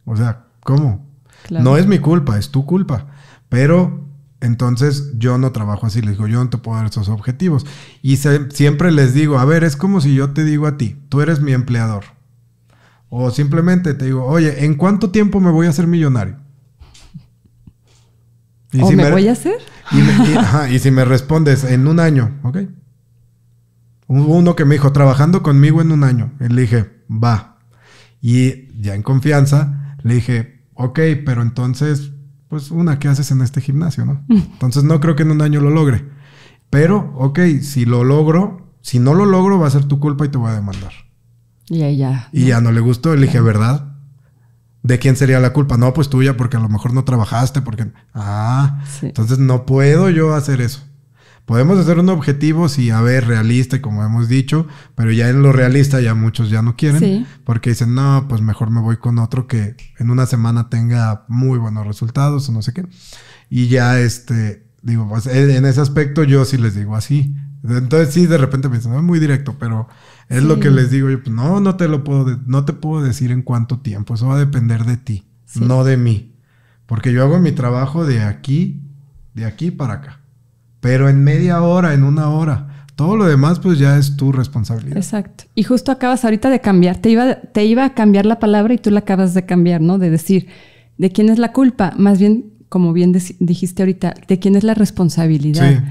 O sea, ¿cómo? No es mi culpa, es tu culpa. Pero entonces yo no trabajo así, les digo, yo no te puedo dar esos objetivos. Y siempre les digo, a ver, es como si yo te digo a ti, tú eres mi empleador. O simplemente te digo, oye, ¿en cuánto tiempo me voy a hacer millonario? ¿O me, voy a hacer? (laughs) Y, si me respondes en un año, ok. Uno que me dijo, trabajando conmigo en un año. Y le dije, va. Y ya en confianza, le dije, ok, pero entonces, pues una, ¿qué haces en este gimnasio, no? (laughs) Entonces no creo que en un año lo logre. Pero, ok, si lo logro, si no lo logro, va a ser tu culpa y te voy a demandar. Y ya. Y ya no le gustó. Le dije, ¿verdad? ¿De quién sería la culpa? No, pues tuya, porque a lo mejor no trabajaste, porque... Ah, entonces no puedo yo hacer eso. Podemos hacer un objetivo, sí, a ver, realista, como hemos dicho, pero ya en lo realista ya muchos ya no quieren, porque dicen, no, pues mejor me voy con otro que en una semana tenga muy buenos resultados o no sé qué. Y ya, este, digo, pues en ese aspecto yo sí les digo así. Entonces sí, de repente me dicen, no, muy directo, pero es lo que les digo yo, pues, no, no te lo puedo, no te puedo decir en cuánto tiempo, eso va a depender de ti, no de mí. Porque yo hago mi trabajo de aquí, de aquí para acá. Pero en media hora, en una hora, todo lo demás pues ya es tu responsabilidad. Exacto. Y justo acabas ahorita de cambiar, te iba, te iba a cambiar la palabra y tú la acabas de cambiar, ¿no? De decir, ¿de quién es la culpa? Más bien, como bien dijiste ahorita, ¿de quién es la responsabilidad?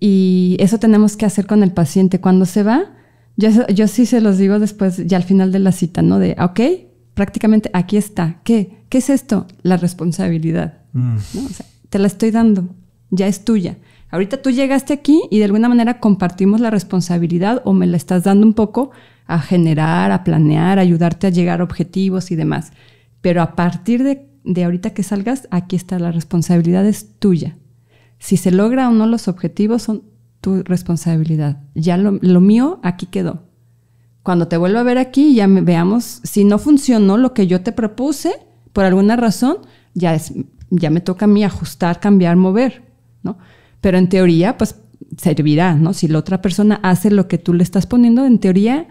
Y eso tenemos que hacer con el paciente. Cuando se va, yo, sí se los digo después, ya al final de la cita, ¿no? De, ah, ok, prácticamente aquí está. ¿Qué? ¿Qué es esto? La responsabilidad. Mm. te la estoy dando, ya es tuya. Ahorita tú llegaste aquí y de alguna manera compartimos la responsabilidad o me la estás dando un poco a generar, a planear, a ayudarte a llegar a objetivos y demás. Pero a partir de, de ahorita que salgas, aquí está, la responsabilidad es tuya. Si se logra o no los objetivos son tu responsabilidad. Ya lo, mío aquí quedó. Cuando te vuelva a ver aquí, ya veamos si no funcionó lo que yo te propuse por alguna razón, ya es ya me toca a mí ajustar, cambiar, mover, ¿no? Pero en teoría, pues servirá, ¿no? Si la otra persona hace lo que tú le estás poniendo, en teoría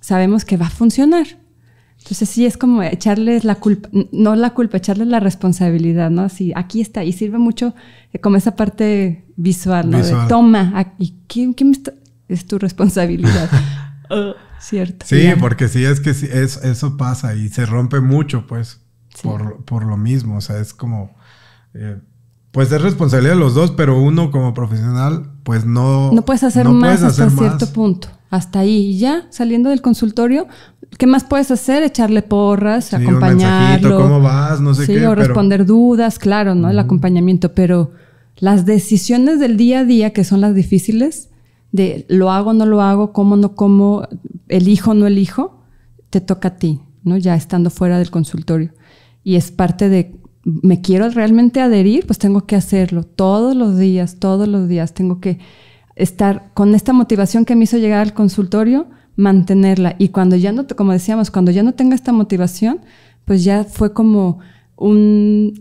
sabemos que va a funcionar. Entonces sí es como echarles la culpa, no la culpa, echarles la responsabilidad, ¿no? Así, aquí está, y sirve mucho eh, como esa parte visual, ¿no? De toma, aquí, ah, ¿quién, quién está? es tu responsabilidad? (laughs) cierto. Sí, porque sí es que es, eso pasa y se rompe mucho, pues, por, lo mismo, o sea, es como... Eh, pues es responsabilidad de los dos, pero uno como profesional, pues no... No puedes hacer más hasta cierto punto hasta ahí. Y ya, saliendo del consultorio, ¿qué más puedes hacer? Echarle porras, sí, acompañarlo. ¿Cómo vas? No sé sí, O responder dudas, claro, ¿no? El acompañamiento. Pero las decisiones del día a día, que son las difíciles, de lo hago, no lo hago, cómo, no cómo, elijo, no elijo, te toca a ti, ¿no? Ya estando fuera del consultorio. Y es parte de, me quiero realmente adherir, pues tengo que hacerlo todos los días, todos los días, tengo que estar con esta motivación que me hizo llegar al consultorio, mantenerla. Y cuando ya no, como decíamos, cuando ya no tenga esta motivación, pues ya fue como un,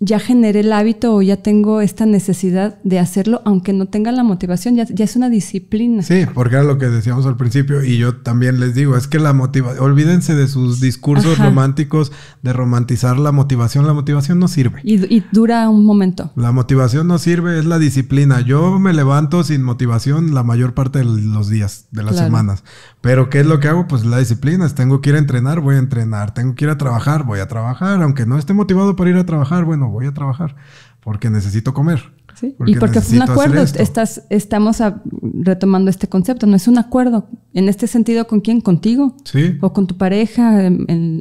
ya generé el hábito o ya tengo esta necesidad de hacerlo, aunque no tenga la motivación, ya, es una disciplina. Sí, porque era lo que decíamos al principio y yo también les digo, es que la motivación, olvídense de sus discursos románticos, de romantizar la motivación, la motivación no sirve. Y, dura un momento. La motivación no sirve, es la disciplina. Yo me levanto sin motivación la mayor parte de los días, de las semanas. Pero ¿qué es lo que hago? Pues la disciplina, es, tengo que ir a entrenar, voy a entrenar, tengo que ir a trabajar, voy a trabajar, aunque no esté motivado para ir a trabajar, bueno, voy a trabajar porque necesito comer. ¿Sí? y porque es un acuerdo, estás, estamos retomando este concepto, no es un acuerdo. En este sentido, ¿con quién? ¿Contigo? O con tu pareja,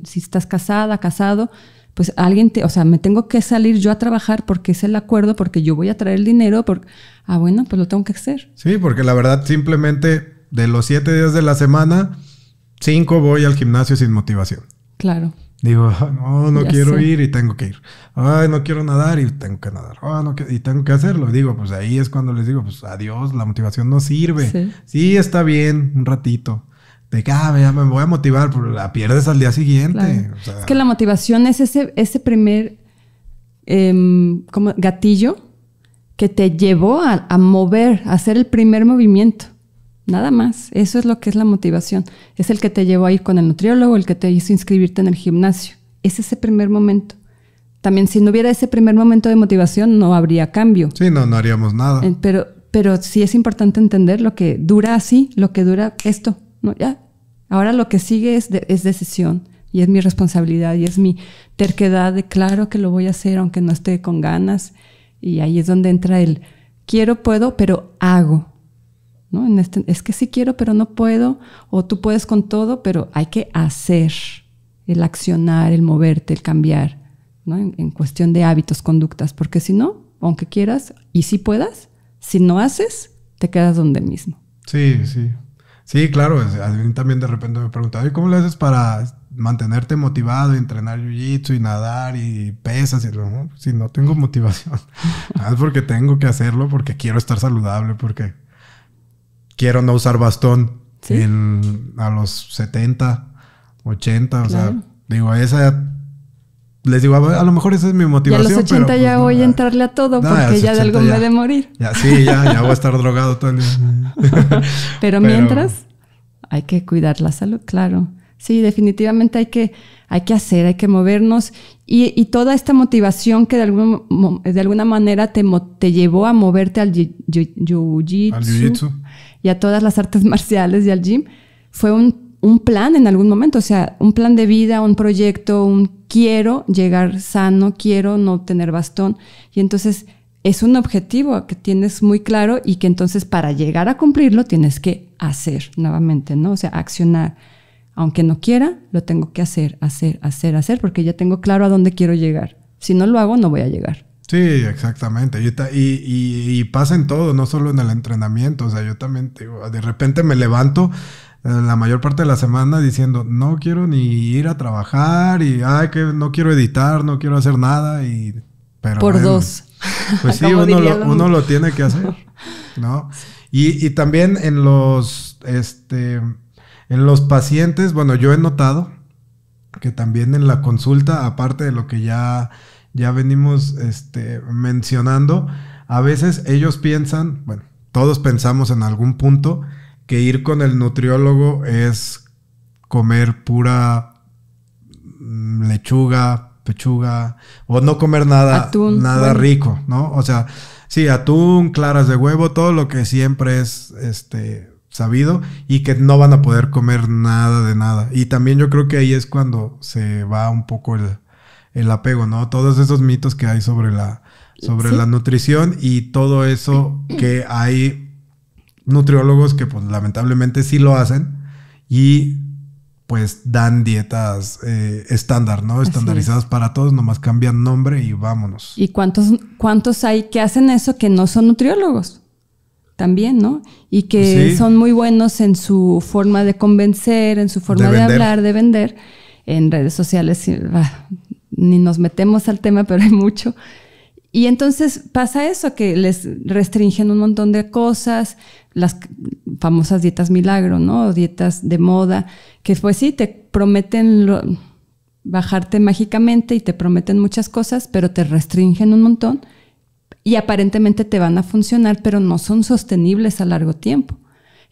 si estás casada, casado, pues alguien te, o sea, me tengo que salir yo a trabajar porque es el acuerdo, porque yo voy a traer el dinero, porque, ah, bueno, pues lo tengo que hacer. Sí, porque la verdad simplemente de los siete días de la semana, cinco voy al gimnasio sin motivación. Claro. Digo, (laughs) no, no quiero ir y tengo que ir. Ay, no quiero nadar y tengo que nadar. Ah, no y tengo que hacerlo. Digo, pues ahí es cuando les digo, pues adiós, la motivación no sirve. Sí, está bien, un ratito. De que, ya ah, me voy a motivar, pero pues, la pierdes al día siguiente. es que la motivación es ese, ese primer em, como gatillo que te llevó a mover, a hacer el primer movimiento. Nada más. Eso es lo que es la motivación. Es el que te llevó a ir con el nutriólogo, el que te hizo inscribirte en el gimnasio. Es ese primer momento. También si no hubiera ese primer momento de motivación, no habría cambio. Sí, no, no haríamos nada. Pero, pero sí es importante entender lo que dura así, lo que dura esto. No, ya. Ahora lo que sigue es, es decisión y es mi responsabilidad y es mi terquedad de claro que lo voy a hacer aunque no esté con ganas. Y ahí es donde entra el quiero, puedo, pero hago. ¿no? Este, es que sí quiero, pero no puedo, o tú puedes con todo, pero hay que hacer, el accionar, el moverte, el cambiar, ¿no? En, cuestión de hábitos, conductas, porque si no, aunque quieras y si puedas, si no haces, te quedas donde mismo. Sí, sí. Sí, claro. también de repente me preguntaba, ¿y cómo lo haces para mantenerte motivado y entrenar jiu-jitsu y nadar y pesas y si no tengo motivación. es (laughs) porque tengo que hacerlo, porque quiero estar saludable, porque quiero no usar bastón a los 70, 80, o sea, digo, esa les digo, a, lo mejor esa es mi motivación. Y a los 80 ya pues voy a entrarle a todo porque ya de algo me he de morir. Ya, sí, ya, ya voy a estar drogado todo el día. (laughs) pero mientras, hay que cuidar la salud, claro. Sí, definitivamente hay que, hay que hacer, hay que movernos. Y, y toda esta motivación que de, algún, de alguna manera te, te llevó a moverte al jiu-jitsu y a todas las artes (laughs) marciales y al gym, fue un, un, plan en algún momento, o sea, un plan de vida, un proyecto, un quiero llegar sano, quiero no tener bastón. Y entonces es un objetivo que tienes muy claro y que entonces para llegar a cumplirlo tienes que hacer nuevamente, ¿no? O sea, accionar. Aunque no quiera, lo tengo que hacer, hacer, hacer, hacer, porque ya tengo claro a dónde quiero llegar. Si no lo hago, no voy a llegar. Sí, exactamente. Y, pasa en todo, no solo en el entrenamiento. O sea, yo también, digo, de repente me levanto eh, la mayor parte de la semana diciendo, no quiero ni ir a trabajar y, ay, que no quiero editar, no quiero hacer nada y... Por dos. (laughs) Pues (laughs) sí, uno lo, tiene que hacer, ¿no? (laughs) Y, y también en los, este, en los pacientes, bueno, yo he notado que también en la consulta, aparte de lo que ya, ya venimos este, mencionando, a veces ellos piensan, bueno, todos pensamos en algún punto que ir con el nutriólogo es comer pura mm, lechuga, pechuga, o no comer nada, nada rico, ¿no? O sea, sí, atún, claras de huevo, todo lo que siempre es este sabido y que no van a poder comer nada de nada. Y también yo creo que ahí es cuando se va un poco el, apego, ¿no? Todos esos mitos que hay sobre la, sobre la nutrición y todo eso que hay nutriólogos que pues lamentablemente sí lo hacen y pues dan dietas eh, estándar, ¿no? Estandarizadas para todos, nomás cambian nombre y vámonos. ¿Y cuántos, cuántos hay que hacen eso que no son nutriólogos? también, ¿no? Y que pues son muy buenos en su forma de convencer, en su forma de, hablar, de vender. En redes sociales ni nos metemos al tema, pero hay mucho. Y entonces pasa eso, que les restringen un montón de cosas, las famosas dietas milagro, ¿no? dietas de moda, que pues sí, te prometen bajarte mágicamente y te prometen muchas cosas, pero te restringen un montón y aparentemente te van a funcionar, pero no son sostenibles a largo tiempo.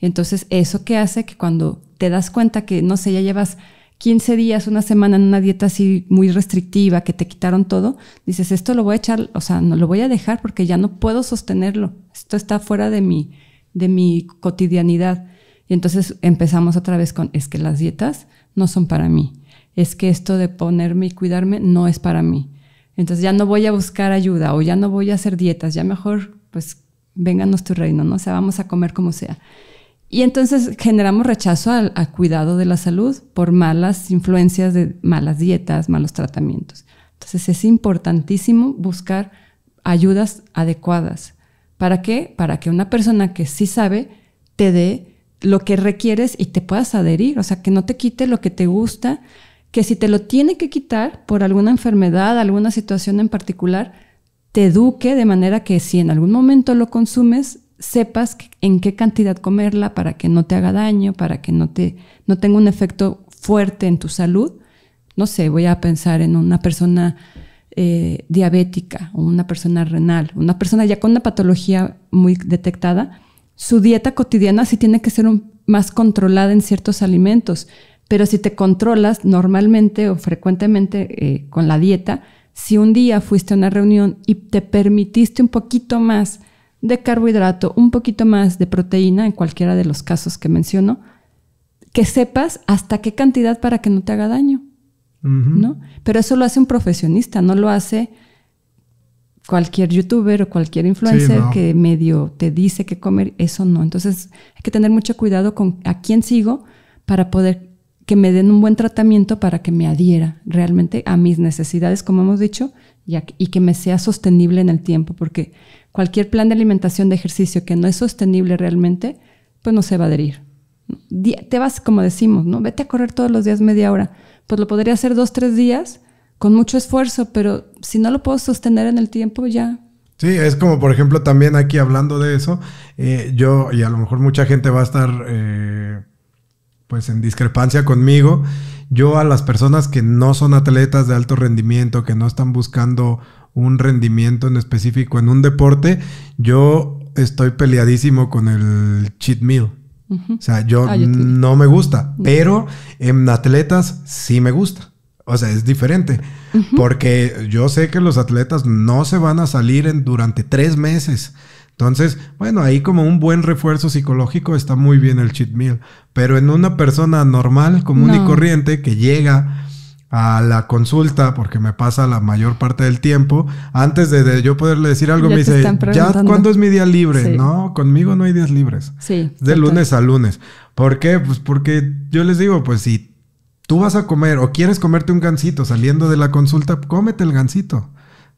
Entonces, eso que hace que cuando te das cuenta que, no sé, ya llevas 15 días, una semana en una dieta así muy restrictiva, que te quitaron todo, dices, esto lo voy a echar, o sea, no lo voy a dejar porque ya no puedo sostenerlo. Esto está fuera de mi, de mi cotidianidad. Y entonces empezamos otra vez con, es que las dietas no son para mí. Es que esto de ponerme y cuidarme no es para mí. Entonces ya no voy a buscar ayuda o ya no voy a hacer dietas, ya mejor pues vénganos tu reino, ¿no? O sea, vamos a comer como sea. Y entonces generamos rechazo al, cuidado de la salud por malas influencias de malas dietas, malos tratamientos. Entonces es importantísimo buscar ayudas adecuadas. ¿Para qué? Para que una persona que sí sabe te dé lo que requieres y te puedas adherir, o sea, que no te quite lo que te gusta, que si te lo tiene que quitar por alguna enfermedad, alguna situación en particular, te eduque de manera que si en algún momento lo consumes, sepas en qué cantidad comerla para que no te haga daño, para que no, te, no tenga un efecto fuerte en tu salud. No sé, voy a pensar en una persona eh, diabética o una persona renal, una persona ya con una patología muy detectada, su dieta cotidiana sí tiene que ser más controlada en ciertos alimentos. Pero si te controlas normalmente o frecuentemente eh, con la dieta, si un día fuiste a una reunión y te permitiste un poquito más de carbohidrato, un poquito más de proteína, en cualquiera de los casos que menciono, que sepas hasta qué cantidad para que no te haga daño. ¿no? Pero eso lo hace un profesionista, no lo hace cualquier youtuber o cualquier influencer que medio te dice qué comer, eso no. Entonces hay que tener mucho cuidado con a quién sigo para poder que me den un buen tratamiento para que me adhiera realmente a mis necesidades, como hemos dicho, y, que me sea sostenible en el tiempo, porque cualquier plan de alimentación de ejercicio que no es sostenible realmente, pues no se va a adherir. Te vas, como decimos, ¿no? Vete a correr todos los días media hora. Pues lo podría hacer dos, tres días con mucho esfuerzo, pero si no lo puedo sostener en el tiempo, ya Sí, es como por ejemplo también aquí hablando de eso, eh, yo y a lo mejor mucha gente va a estar eh, pues en discrepancia conmigo. Yo a las personas que no son atletas de alto rendimiento, que no están buscando un rendimiento en específico en un deporte, yo estoy peleadísimo con el cheat meal. O sea, yo ah, no me gusta, pero en atletas sí me gusta. O sea, es diferente. Porque yo sé que los atletas no se van a salir en, durante tres meses. Entonces, bueno, ahí como un buen refuerzo psicológico está muy bien el cheat meal, pero en una persona normal, común y corriente que llega a la consulta, porque me pasa la mayor parte del tiempo, antes de, yo poderle decir algo, me dice, ¿ya cuándo es mi día libre? No, conmigo no hay días libres. Sí. De lunes a lunes. ¿Por qué? Pues porque yo les digo, pues si tú vas a comer o quieres comerte un gansito saliendo de la consulta, cómete el gansito.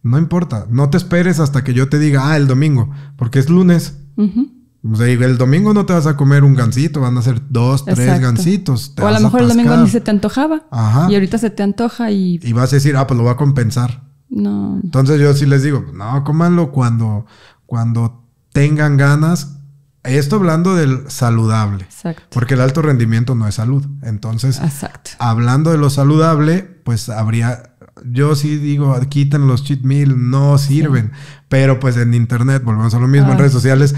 No importa, no te esperes hasta que yo te diga, ah, el domingo, porque es lunes. O sea, pues, el domingo no te vas a comer un gansito, van a ser dos, tres gancitos. gansitos. o a lo mejor el domingo ni se te antojaba. Ajá. Y ahorita se te antoja y. Y vas a decir, ah, pues lo va a compensar. No. Entonces yo sí les digo, no, cómanlo cuando, cuando tengan ganas. Esto hablando del saludable. Exacto. Porque el alto rendimiento no es salud. Entonces, hablando de lo saludable, pues habría yo sí digo, ah, quiten los cheat meal, no sirven. Pero pues en internet, volvemos a lo mismo, en ah. redes sociales,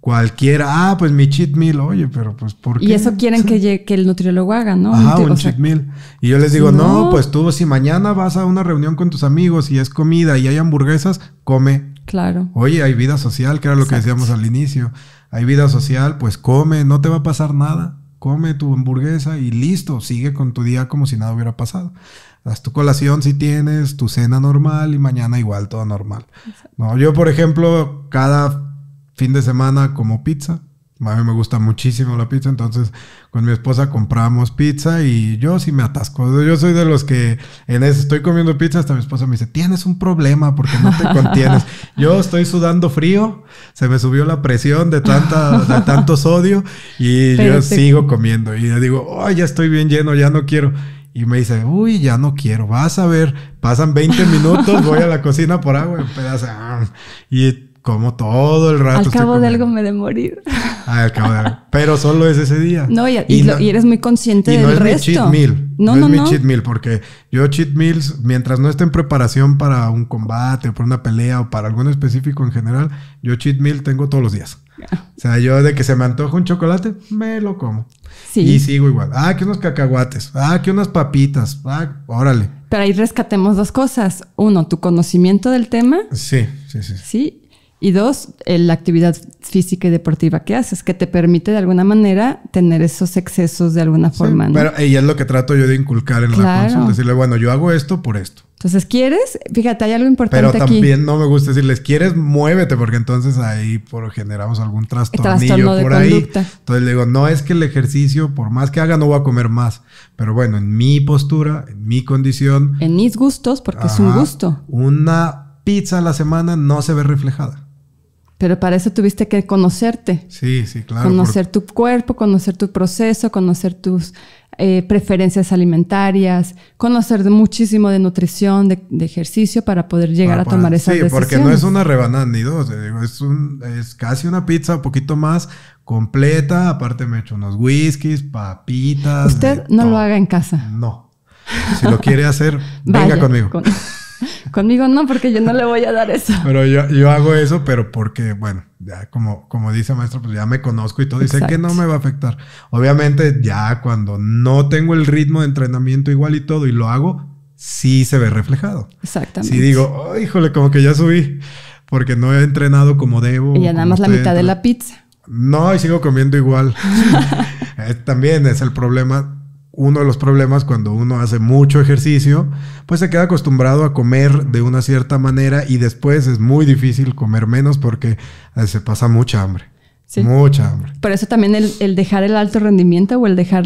cualquiera, ah, pues mi cheat meal, oye, pero pues ¿por Y eso quieren que, el nutriólogo haga, ¿no? Ajá, un, cheat meal. Y yo les digo, no. pues tú si mañana vas a una reunión con tus amigos y es comida y hay hamburguesas, come. Claro. Oye, hay vida social, que era lo que decíamos al inicio. Hay vida social, pues come, no te va a pasar nada come tu hamburguesa y listo, sigue con tu día como si nada hubiera pasado. Haz tu colación si tienes, tu cena normal y mañana igual, todo normal. No, yo, por ejemplo, cada fin de semana como pizza. A mí me gusta muchísimo la pizza, entonces con mi esposa compramos pizza y yo sí me atasco. Yo soy de los que en eso estoy comiendo pizza, hasta mi esposa me dice, tienes un problema porque no te (laughs) contienes. yo estoy sudando frío, se me subió la presión de, tanta, tanto sodio y yo sigo comiendo. Y digo, ya estoy bien lleno, ya no quiero. Y me dice, uy, ya no quiero, vas a ver. Pasan 20 (laughs) minutos, voy a la cocina por agua, un pedazo. Ah, y como todo el rato. Al cabo de algo me de morir. Ah, al cabo de algo. Pero solo es ese día. No, y, eres muy consciente del no es Mi cheat meal. No, no, no es mi cheat meal, porque yo cheat meals, mientras no esté en preparación para un combate, o para una pelea o para algún específico en general, yo cheat meal tengo todos los días. O sea, yo de que se me antoja un chocolate, me lo como. Sí. Y sigo igual. Ah, que unos cacahuates. Ah, que unas papitas. Ah, órale. Pero ahí rescatemos dos cosas. Uno, tu conocimiento del tema. Sí, sí, sí. Sí. Y dos, la actividad física y deportiva que haces, que te permite de alguna manera tener esos excesos de alguna forma. Sí, y es lo que trato yo de inculcar en la consulta. Decirle, bueno, yo hago esto por esto. Entonces, ¿quieres? Fíjate, hay algo importante Pero también no me gusta decirles, ¿quieres? Muévete, porque entonces ahí por, generamos algún este trastornillo por ahí. Conducta. Entonces le digo, no es que el ejercicio, por más que haga, no voy a comer más. Pero bueno, en mi postura, en mi condición. En mis gustos, porque es un gusto. Una pizza a la semana no se ve reflejada. Pero para eso tuviste que conocerte. Sí, sí, claro. Conocer tu cuerpo, conocer tu proceso, conocer tus eh, preferencias alimentarias, conocer muchísimo de nutrición, de, ejercicio para poder llegar ah, a tomar esa esas sí, porque no es una rebanada ni dos, es, es casi una pizza, un poquito más completa. Aparte me hecho unos whiskies, papitas. Usted no lo haga en casa. No. Si lo quiere hacer, (laughs) venga conmigo. (laughs) Conmigo no, porque yo no le voy a dar eso. Pero yo, hago eso, pero porque, bueno, ya como, como dice maestro, pues ya me conozco y todo, Dice y sé que no me va a afectar. Obviamente, ya cuando no tengo el ritmo de entrenamiento igual y todo, y lo hago, sí se ve reflejado. Exactamente. Si digo, oh, híjole, como que ya subí, porque no he entrenado como debo. Y ya nada más la mitad de la pizza. No, y sigo comiendo igual. (laughs) Eh, también es el problema uno de los problemas cuando uno hace mucho ejercicio, pues se queda acostumbrado a comer de una cierta manera y después es muy difícil comer menos porque eh, se pasa mucha hambre. Mucha hambre. Por eso también el, dejar el alto rendimiento o el dejar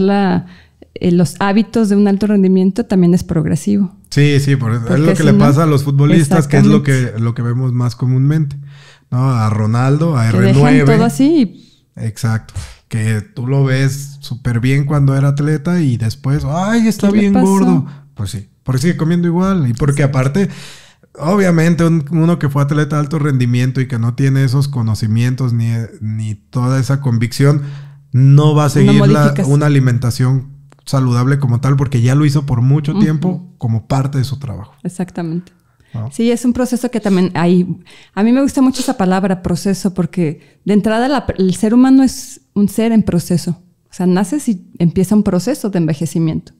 eh, los hábitos de un alto rendimiento también es progresivo. Sí, sí, por es lo que le pasa a los futbolistas, que es lo que, lo que vemos más comúnmente. ¿no? A Ronaldo, a R9. Que todo así. Exacto que tú lo ves súper bien cuando era atleta y después, ay, está bien gordo. Pues sí, porque sigue comiendo igual y porque aparte, obviamente uno que fue atleta de alto rendimiento y que no tiene esos conocimientos ni, ni toda esa convicción, no va a seguir una alimentación saludable como tal porque ya lo hizo por mucho tiempo como parte de su trabajo. Exactamente. Sí, es un proceso que también hay. A mí me gusta mucho esa palabra, proceso, porque de entrada el ser humano es un ser en proceso. O sea, naces y empieza un proceso de envejecimiento.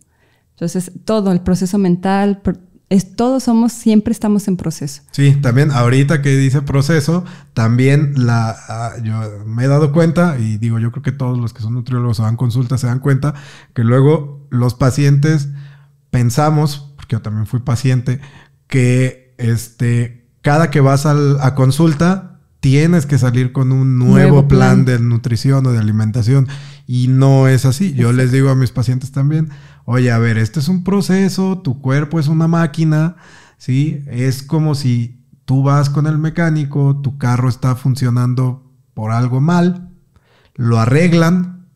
Entonces, todo, el proceso mental, es, todos somos, siempre estamos en proceso. Sí, también ahorita que dice proceso, también la, ah, yo me he dado cuenta, y digo, yo creo que todos los que son nutriólogos o dan consultas se dan cuenta, que luego los pacientes pensamos, porque yo también fui paciente, que este, cada que vas a consulta, tienes que salir con un nuevo, plan, de nutrición o de alimentación. Y no es así. Yo les digo a mis pacientes también, oye, a ver, este es un proceso, tu cuerpo es una máquina, ¿sí? Es como si tú vas con el mecánico, tu carro está funcionando por algo mal, lo arreglan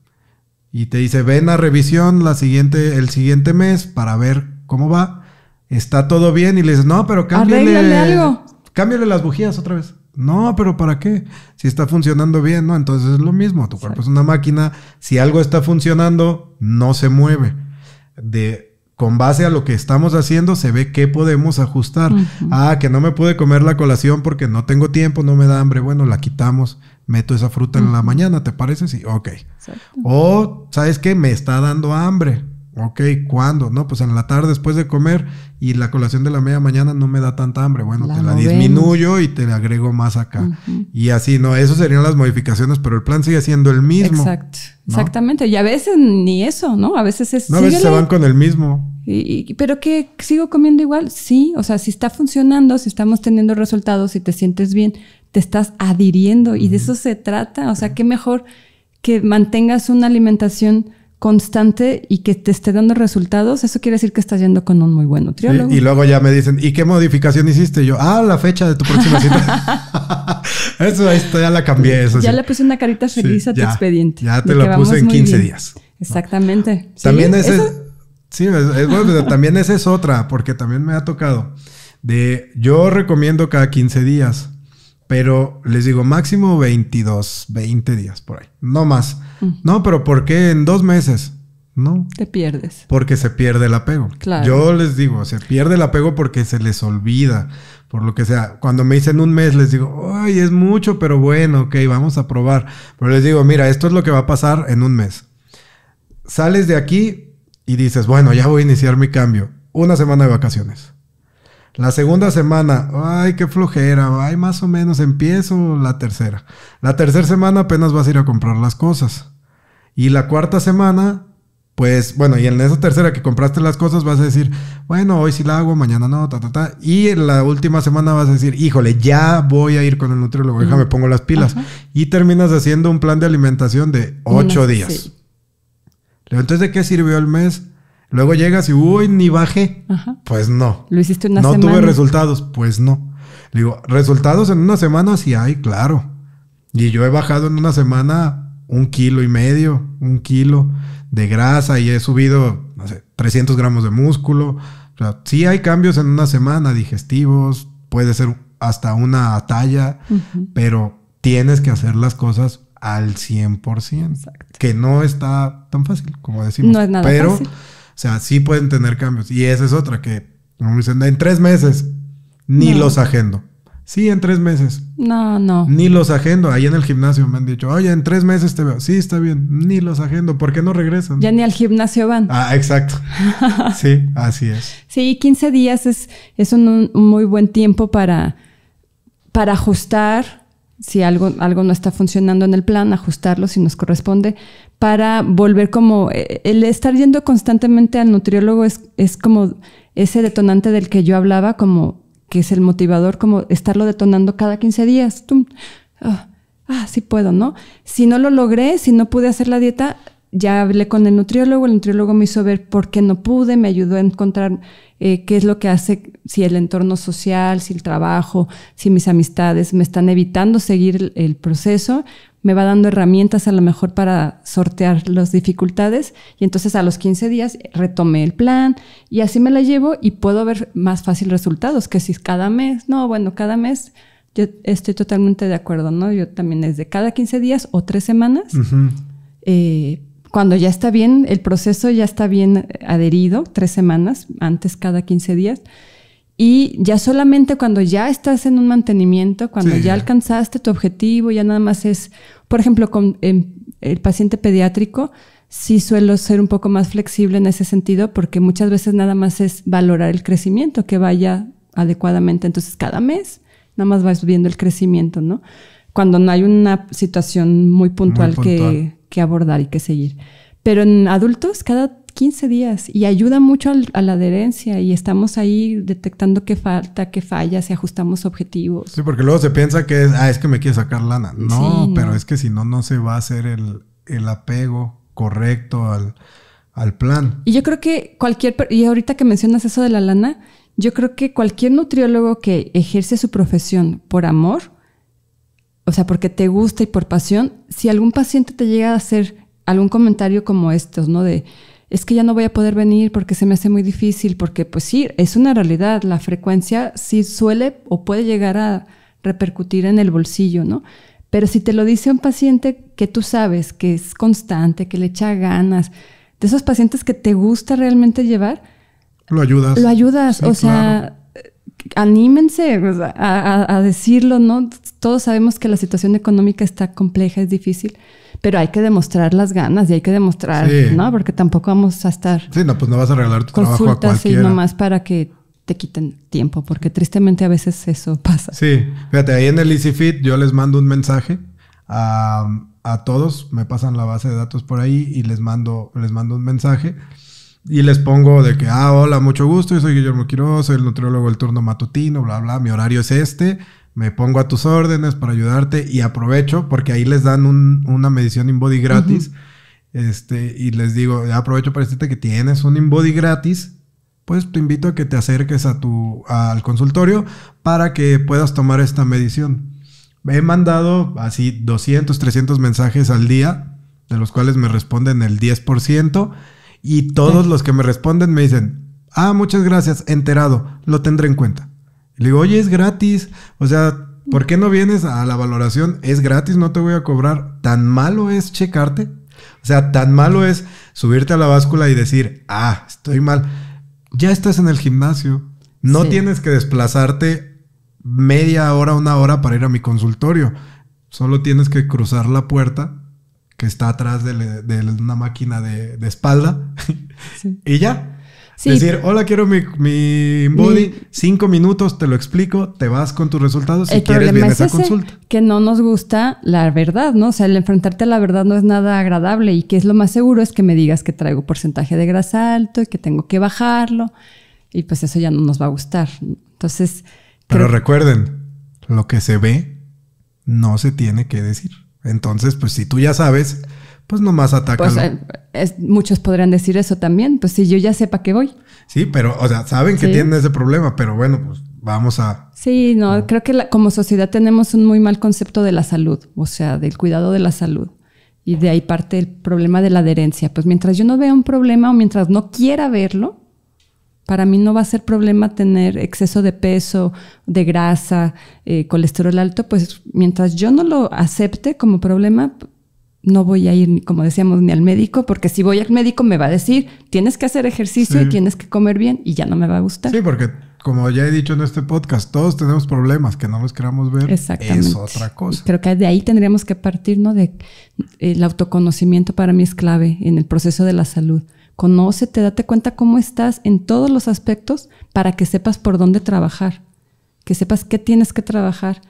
y te dice, ven a revisión la siguiente, el siguiente mes para ver cómo va está todo bien y le dices, no, pero cámbiale. algo. Cámbiale las bujías otra vez. No, pero ¿para qué? Si está funcionando bien, ¿no? Entonces es lo mismo. Tu cuerpo es una máquina. Si algo está funcionando, no se mueve. De, con base a lo que estamos haciendo, se ve qué podemos ajustar. Ah, que no me pude comer la colación porque no tengo tiempo, no me da hambre. Bueno, la quitamos. Meto esa fruta en la mañana, ¿te parece? Sí, ok. O, ¿sabes qué? Me está dando hambre Ok, ¿cuándo? No, pues en la tarde después de comer y la colación de la media mañana no me da tanta hambre. Bueno, te la disminuyo y te la agrego más acá. Y así, ¿no? Eso serían las modificaciones, pero el plan sigue siendo el mismo. Exacto, exactamente. Y a veces ni eso, ¿no? A veces es... No, a veces se van con el mismo. Y, ¿Pero que ¿Sigo comiendo igual? Sí, o sea, si está funcionando, si estamos teniendo resultados, si te sientes bien, te estás adhiriendo y de eso se trata. O sea, qué mejor que mantengas una alimentación constante y que te esté dando resultados, eso quiere decir que estás yendo con un muy buen nutriólogo. y luego ya me dicen, ¿y qué modificación hiciste? Y yo, ah, la fecha de tu próxima cita. (laughs) eso, esto ya la cambié. ya le puse una carita feliz a tu expediente. Ya te lo puse en 15 días. Exactamente. (laughs) También sí, también esa es otra, porque también me ha tocado de, yo recomiendo cada 15 días. Pero les digo, máximo 22, 20 días por ahí. No más. Mm. No, pero ¿por qué en dos meses? No. Te pierdes. Porque se pierde el apego. Claro. Yo les digo, se pierde el apego porque se les olvida. Por lo que sea, cuando me dicen un mes, les digo, ay, es mucho, pero bueno, ok, vamos a probar. Pero les digo, mira, esto es lo que va a pasar en un mes. Sales de aquí y dices, bueno, ya voy a iniciar mi cambio. Una semana de vacaciones. La segunda semana, ay, qué flojera, ay, más o menos empiezo la tercera. La tercera semana apenas vas a ir a comprar las cosas. Y la cuarta semana, pues bueno, y en esa tercera que compraste las cosas vas a decir, bueno, hoy sí la hago, mañana no, ta, ta, ta. Y en la última semana vas a decir, híjole, ya voy a ir con el nutriólogo, déjame pongo las pilas. Y terminas haciendo un plan de alimentación de ocho días. Entonces, ¿de qué sirvió el mes? Luego llegas y, uy, ni bajé. Pues no. Lo hiciste una semana. No tuve resultados. Pues no. Le digo, resultados en una semana sí hay, claro. Y yo he bajado en una semana un kilo y medio, un kilo de grasa y he subido, no sé, 300 gramos de músculo. O sea, sí hay cambios en una semana digestivos, puede ser hasta una talla, pero tienes que hacer las cosas al 100%, que no está tan fácil como decimos. No es nada pero fácil o sea, sí pueden tener cambios. Y esa es otra que, como dicen, en tres meses ni los agendo. Sí, en tres meses. No, no. Ni los agendo. Ahí en el gimnasio me han dicho, oye, en tres meses te veo. Sí, está bien. Ni los agendo. ¿Por qué no regresan? Ya ni al gimnasio van. Ah, exacto. (laughs) sí, así es. Sí, 15 días es, un, muy buen tiempo para, para ajustar si algo, algo no está funcionando en el plan, ajustarlo si nos corresponde, para volver como eh, el estar yendo constantemente al nutriólogo es, es como ese detonante del que yo hablaba, como que es el motivador, como estarlo detonando cada 15 días. ¡Tum! Ah, ah, sí puedo, ¿no? Si no lo logré, si no pude hacer la dieta, ya hablé con el nutriólogo, el nutriólogo me hizo ver por qué no pude, me ayudó a encontrar eh, qué es lo que hace, si el entorno social, si el trabajo, si mis amistades me están evitando seguir el, proceso, me va dando herramientas a lo mejor para sortear las dificultades y entonces a los 15 días retomé el plan y así me la llevo y puedo ver más fácil resultados que si cada mes, no, bueno, cada mes yo estoy totalmente de acuerdo, ¿no? Yo también es de cada 15 días o tres semanas cuando ya está bien, el proceso ya está bien eh, adherido, tres semanas, antes cada 15 días. Y ya solamente cuando ya estás en un mantenimiento, cuando ya alcanzaste tu objetivo, ya nada más es, por ejemplo, con el paciente pediátrico, sí suelo ser un poco más flexible en ese sentido porque muchas veces nada más es valorar el crecimiento, que vaya adecuadamente. Entonces, cada mes nada más vas viendo el crecimiento, ¿no? Cuando no hay una situación muy puntual. que que abordar y que seguir. Pero en adultos, cada 15 días y ayuda mucho a la adherencia y estamos ahí detectando qué falta, qué falla, si ajustamos objetivos. Sí, porque luego se piensa que es, ah, es que me quiere sacar lana. No, pero es que si no, no se va a hacer el, el apego correcto al, al, plan. Y yo creo que cualquier, y ahorita que mencionas eso de la lana, yo creo que cualquier nutriólogo que ejerce su profesión por amor, o sea, porque te gusta y por pasión, si algún paciente te llega a hacer algún comentario como estos, ¿no? De, es que ya no voy a poder venir porque se me hace muy difícil, porque pues sí, es una realidad, la frecuencia sí suele o puede llegar a repercutir en el bolsillo, ¿no? Pero si te lo dice un paciente que tú sabes, que es constante, que le echa ganas, de esos pacientes que te gusta realmente llevar, lo ayudas. Lo ayudas, o sea, anímense a, decirlo, ¿no? Todos sabemos que la situación económica está compleja, es difícil, pero hay que demostrar las ganas y hay que demostrar, ¿no? Porque tampoco vamos a estar. Sí, no, pues no vas a regalar tu trabajo a cualquiera. Sí, nomás para que te quiten tiempo, porque tristemente a veces eso pasa. Sí, fíjate, ahí en el EasyFit yo les mando un mensaje a, a todos, me pasan la base de datos por ahí y les mando, les mando un mensaje. Y les pongo de que, ah, hola, mucho gusto, yo soy Guillermo Quiroz, soy el nutriólogo del turno matutino, bla, bla, mi horario es este, me pongo a tus órdenes para ayudarte y aprovecho porque ahí les dan un, una medición InBody gratis. Este, y les digo, aprovecho para decirte que tienes un InBody gratis pues te invito a que te acerques a tu, al consultorio para que puedas tomar esta medición. Me he mandado así 200, 300 mensajes al día, de los cuales me responden el 10%. Y todos los que me responden me dicen, ah, muchas gracias, enterado, lo tendré en cuenta. le digo, oye, es gratis. O sea, ¿por qué no vienes a la valoración? Es gratis, no te voy a cobrar. Tan malo es checarte. O sea, tan malo es subirte a la báscula y decir, ah, estoy mal. Ya estás en el gimnasio. No tienes que desplazarte media hora, una hora para ir a mi consultorio. Solo tienes que cruzar la puerta que está atrás de, una máquina de, espalda. (laughs) y ya. Decir, hola, quiero mi, body, cinco minutos, te lo explico, te vas con tus resultados. Si quieres, problema vienes consulta. Que no nos gusta la verdad, ¿no? O sea, el enfrentarte a la verdad no es nada agradable y que es lo más seguro es que me digas que traigo porcentaje de grasa alto y que tengo que bajarlo. Y pues eso ya no nos va a gustar. Entonces. Pero recuerden, lo que se ve no se tiene que decir. Entonces, pues si tú ya sabes, pues nomás más Pues, eh, muchos podrían decir eso también, pues si yo ya sepa que qué voy. Sí, pero, o sea, saben que tienen ese problema, pero bueno, pues vamos a... Sí, no, creo que como sociedad tenemos un muy mal concepto de la salud, o sea, del cuidado de la salud. Y de ahí parte el problema de la adherencia. Pues mientras yo no vea un problema o mientras no quiera verlo, para mí no va a ser problema tener exceso de peso, de grasa, eh, colesterol alto, pues mientras yo no lo acepte como problema, no voy a ir, como decíamos, ni al médico, porque si voy al médico me va a decir, tienes que hacer ejercicio y tienes que comer bien y ya no me va a gustar. Sí, porque como ya he dicho en este podcast, todos tenemos problemas que no los queramos ver. Exactamente. Es otra cosa. Creo que de ahí tendríamos que partir, ¿no? el autoconocimiento para mí es clave en el proceso de la salud. Conoce, te date cuenta cómo estás en todos los aspectos para que sepas por dónde trabajar, que sepas qué tienes que trabajar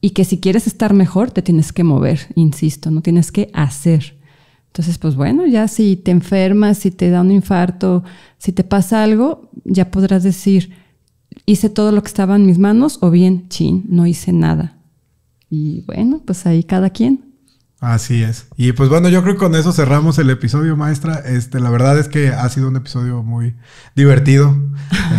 y que si quieres estar mejor te tienes que mover, insisto, no tienes que hacer. Entonces, pues bueno, ya si te enfermas, si te da un infarto, si te pasa algo, ya podrás decir, hice todo lo que estaba en mis manos o bien, chin, no hice nada. Y bueno, pues ahí cada quien. Así es. Y pues bueno, yo creo que con eso cerramos el episodio, maestra. Este, la verdad es que ha sido un episodio muy divertido. (laughs)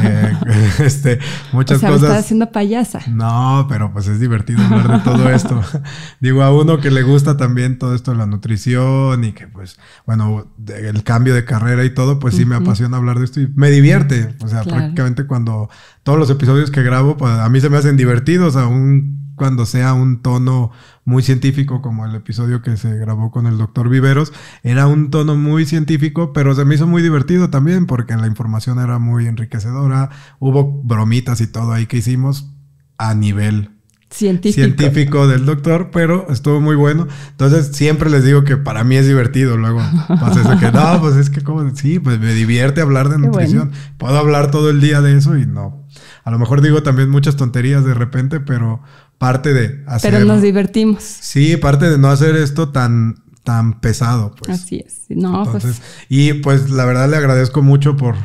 Eh, (laughs) este, muchas cosas. estás haciendo payasa. No, pero pues es divertido hablar de todo esto. (laughs) Digo, a uno que le gusta también todo esto de la nutrición y que, pues, bueno, el cambio de carrera y todo, pues sí me apasiona hablar de esto y me divierte. O sea, prácticamente cuando todos los episodios que grabo, pues a mí se me hacen divertidos, aún cuando sea un tono muy científico, como el episodio que se grabó con el doctor Viveros. Era un tono muy científico, pero se me hizo muy divertido también, porque la información era muy enriquecedora. Hubo bromitas y todo ahí que hicimos a nivel Científico. del doctor, pero estuvo muy bueno. Entonces, siempre les digo que para mí es divertido. Luego pasa eso que no, pues es que como, sí, pues me divierte hablar de nutrición. Puedo hablar todo el día de eso y no. A lo mejor digo también muchas tonterías de repente, pero parte de hacer. Pero nos divertimos. Sí, parte de no hacer esto tan, tan pesado, pues. Así es. No, pues. Y pues la verdad le agradezco mucho por,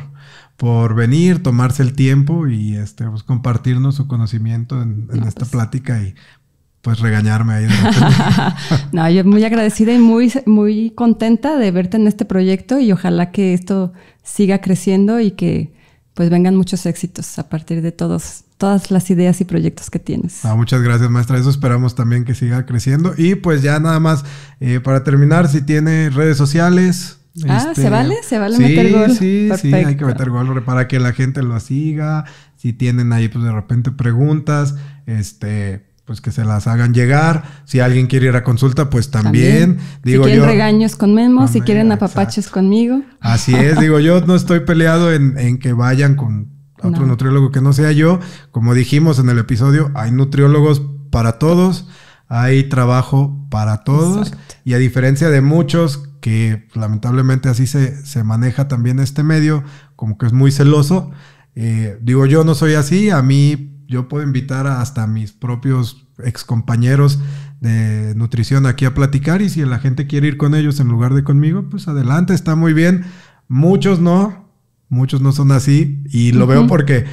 por venir, tomarse el tiempo y este, pues, compartirnos su conocimiento en, esta pues. plática y pues regañarme ahí. (laughs) no, yo muy agradecida y muy, muy contenta de verte en este proyecto y ojalá que esto siga creciendo y que pues vengan muchos éxitos a partir de todos todas las ideas y proyectos que tienes. Ah, muchas gracias, maestra. Eso esperamos también que siga creciendo. Y pues ya nada más, eh, para terminar, si tiene redes sociales. Ah, ¿se este, vale? ¿Se vale meter gol? Sí, sí, sí, hay que meter gol para que la gente lo siga. Si tienen ahí, pues de repente preguntas, este, pues que se las hagan llegar. Si alguien quiere ir a consulta, pues también. Digo, si quieren regaños con Memo, si quieren apapaches conmigo. Así es, digo, yo no estoy peleado en que vayan con otro nutriólogo que no sea yo. Como dijimos en el episodio, hay nutriólogos para todos, hay trabajo para todos. Y a diferencia de muchos que lamentablemente así se, se, maneja también este medio, como que es muy celoso. Eh, digo, yo no soy así, a mí yo puedo invitar hasta mis propios excompañeros de nutrición aquí a platicar y si la gente quiere ir con ellos en lugar de conmigo, pues adelante, está muy bien. Muchos no, Muchos no son así y lo veo porque,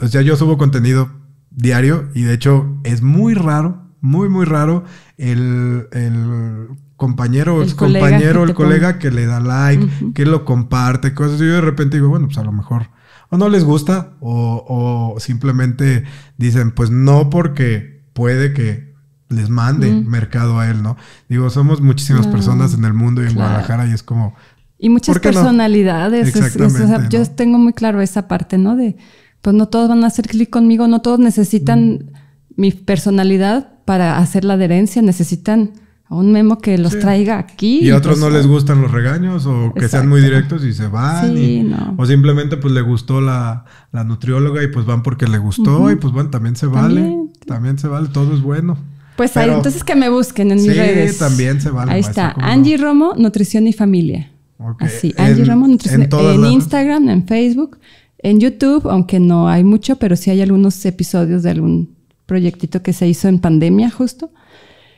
o sea, yo subo contenido diario y de hecho es muy raro, muy, muy raro el, el compañero, el compañero, el colega que le da like, que lo comparte, cosas. Y yo de repente digo, bueno, pues a lo mejor o no les gusta o, simplemente dicen, pues no porque puede que les mande mercado a él, ¿no? Digo, somos muchísimas personas en el mundo y en Guadalajara y es como, y muchas personalidades. Yo tengo muy claro esa parte, ¿no? De, pues no todos van a hacer clic conmigo, no todos necesitan mm. mi personalidad para hacer la adherencia, necesitan a un memo que los traiga aquí. Y a otros no pues, les gustan los regaños o que sean muy directos y se van. O simplemente pues le gustó la, nutrióloga y pues van porque le gustó y pues bueno, también se vale. También, se vale, todo es bueno. Pues ahí, entonces que me busquen en mis redes. Sí, también se vale. Ahí está, Angie Romo, Nutrición y Familia. Así, Angie en, Ramón. en, Instagram, en Facebook, en YouTube, aunque no hay mucho, pero sí hay algunos episodios de algún proyectito que se hizo en pandemia justo.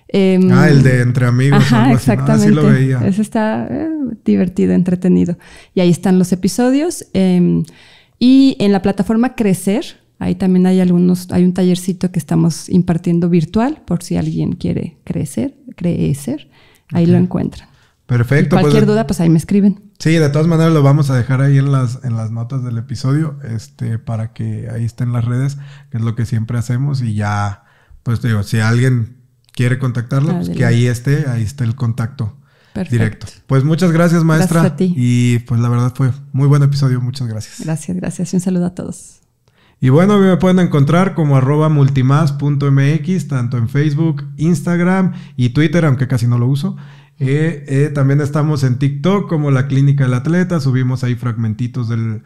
Em, ah, el de Entre Amigos. Ajá, ah, exactamente. Así Ese está eh, divertido, entretenido. Y ahí están los episodios. Em, y en la plataforma Crecer, ahí también hay algunos, hay un tallercito que estamos impartiendo virtual por si alguien quiere crecer, crecer. Ahí lo encuentran. Perfecto. Pues, cualquier duda, pues ahí me escriben. Sí, de todas maneras lo vamos a dejar ahí en las, en las notas del episodio, este, para que ahí estén las redes, que es lo que siempre hacemos. Y ya, pues digo, si alguien quiere contactarlo, pues que ahí esté, ahí está el contacto directo. Pues muchas gracias, maestra. Gracias a ti. Y pues la verdad fue muy buen episodio, muchas gracias. Gracias, gracias. Y un saludo a todos. Y bueno, me pueden encontrar como arroba multimás.mx, tanto en Facebook, Instagram y Twitter, aunque casi no lo uso. Eh, también estamos en TikTok como la Clínica del Atleta, subimos ahí fragmentitos del,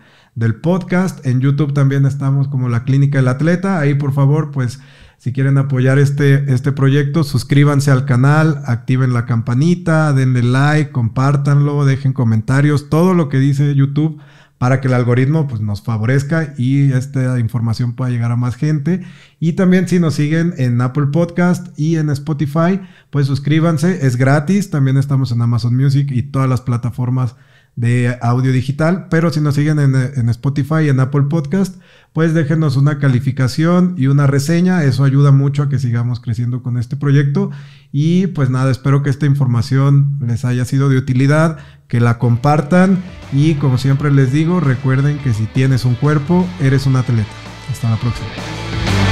podcast. En YouTube también estamos como la Clínica del Atleta. Ahí por favor, pues si quieren apoyar este, este proyecto, suscríbanse al canal, activen la campanita, denle like, compártanlo, dejen comentarios, todo lo que dice YouTube para que el algoritmo pues, nos favorezca y esta información pueda llegar a más gente. Y también si nos siguen en Apple Podcast y en Spotify, pues suscríbanse, es gratis. También estamos en Amazon Music y todas las plataformas de audio digital, pero si nos siguen en, en, Spotify y en Apple Podcast, pues déjenos una calificación y una reseña, eso ayuda mucho a que sigamos creciendo con este proyecto y pues nada, espero que esta información les haya sido de utilidad, que la compartan y como siempre les digo, recuerden que si tienes un cuerpo, eres un atleta. Hasta la próxima.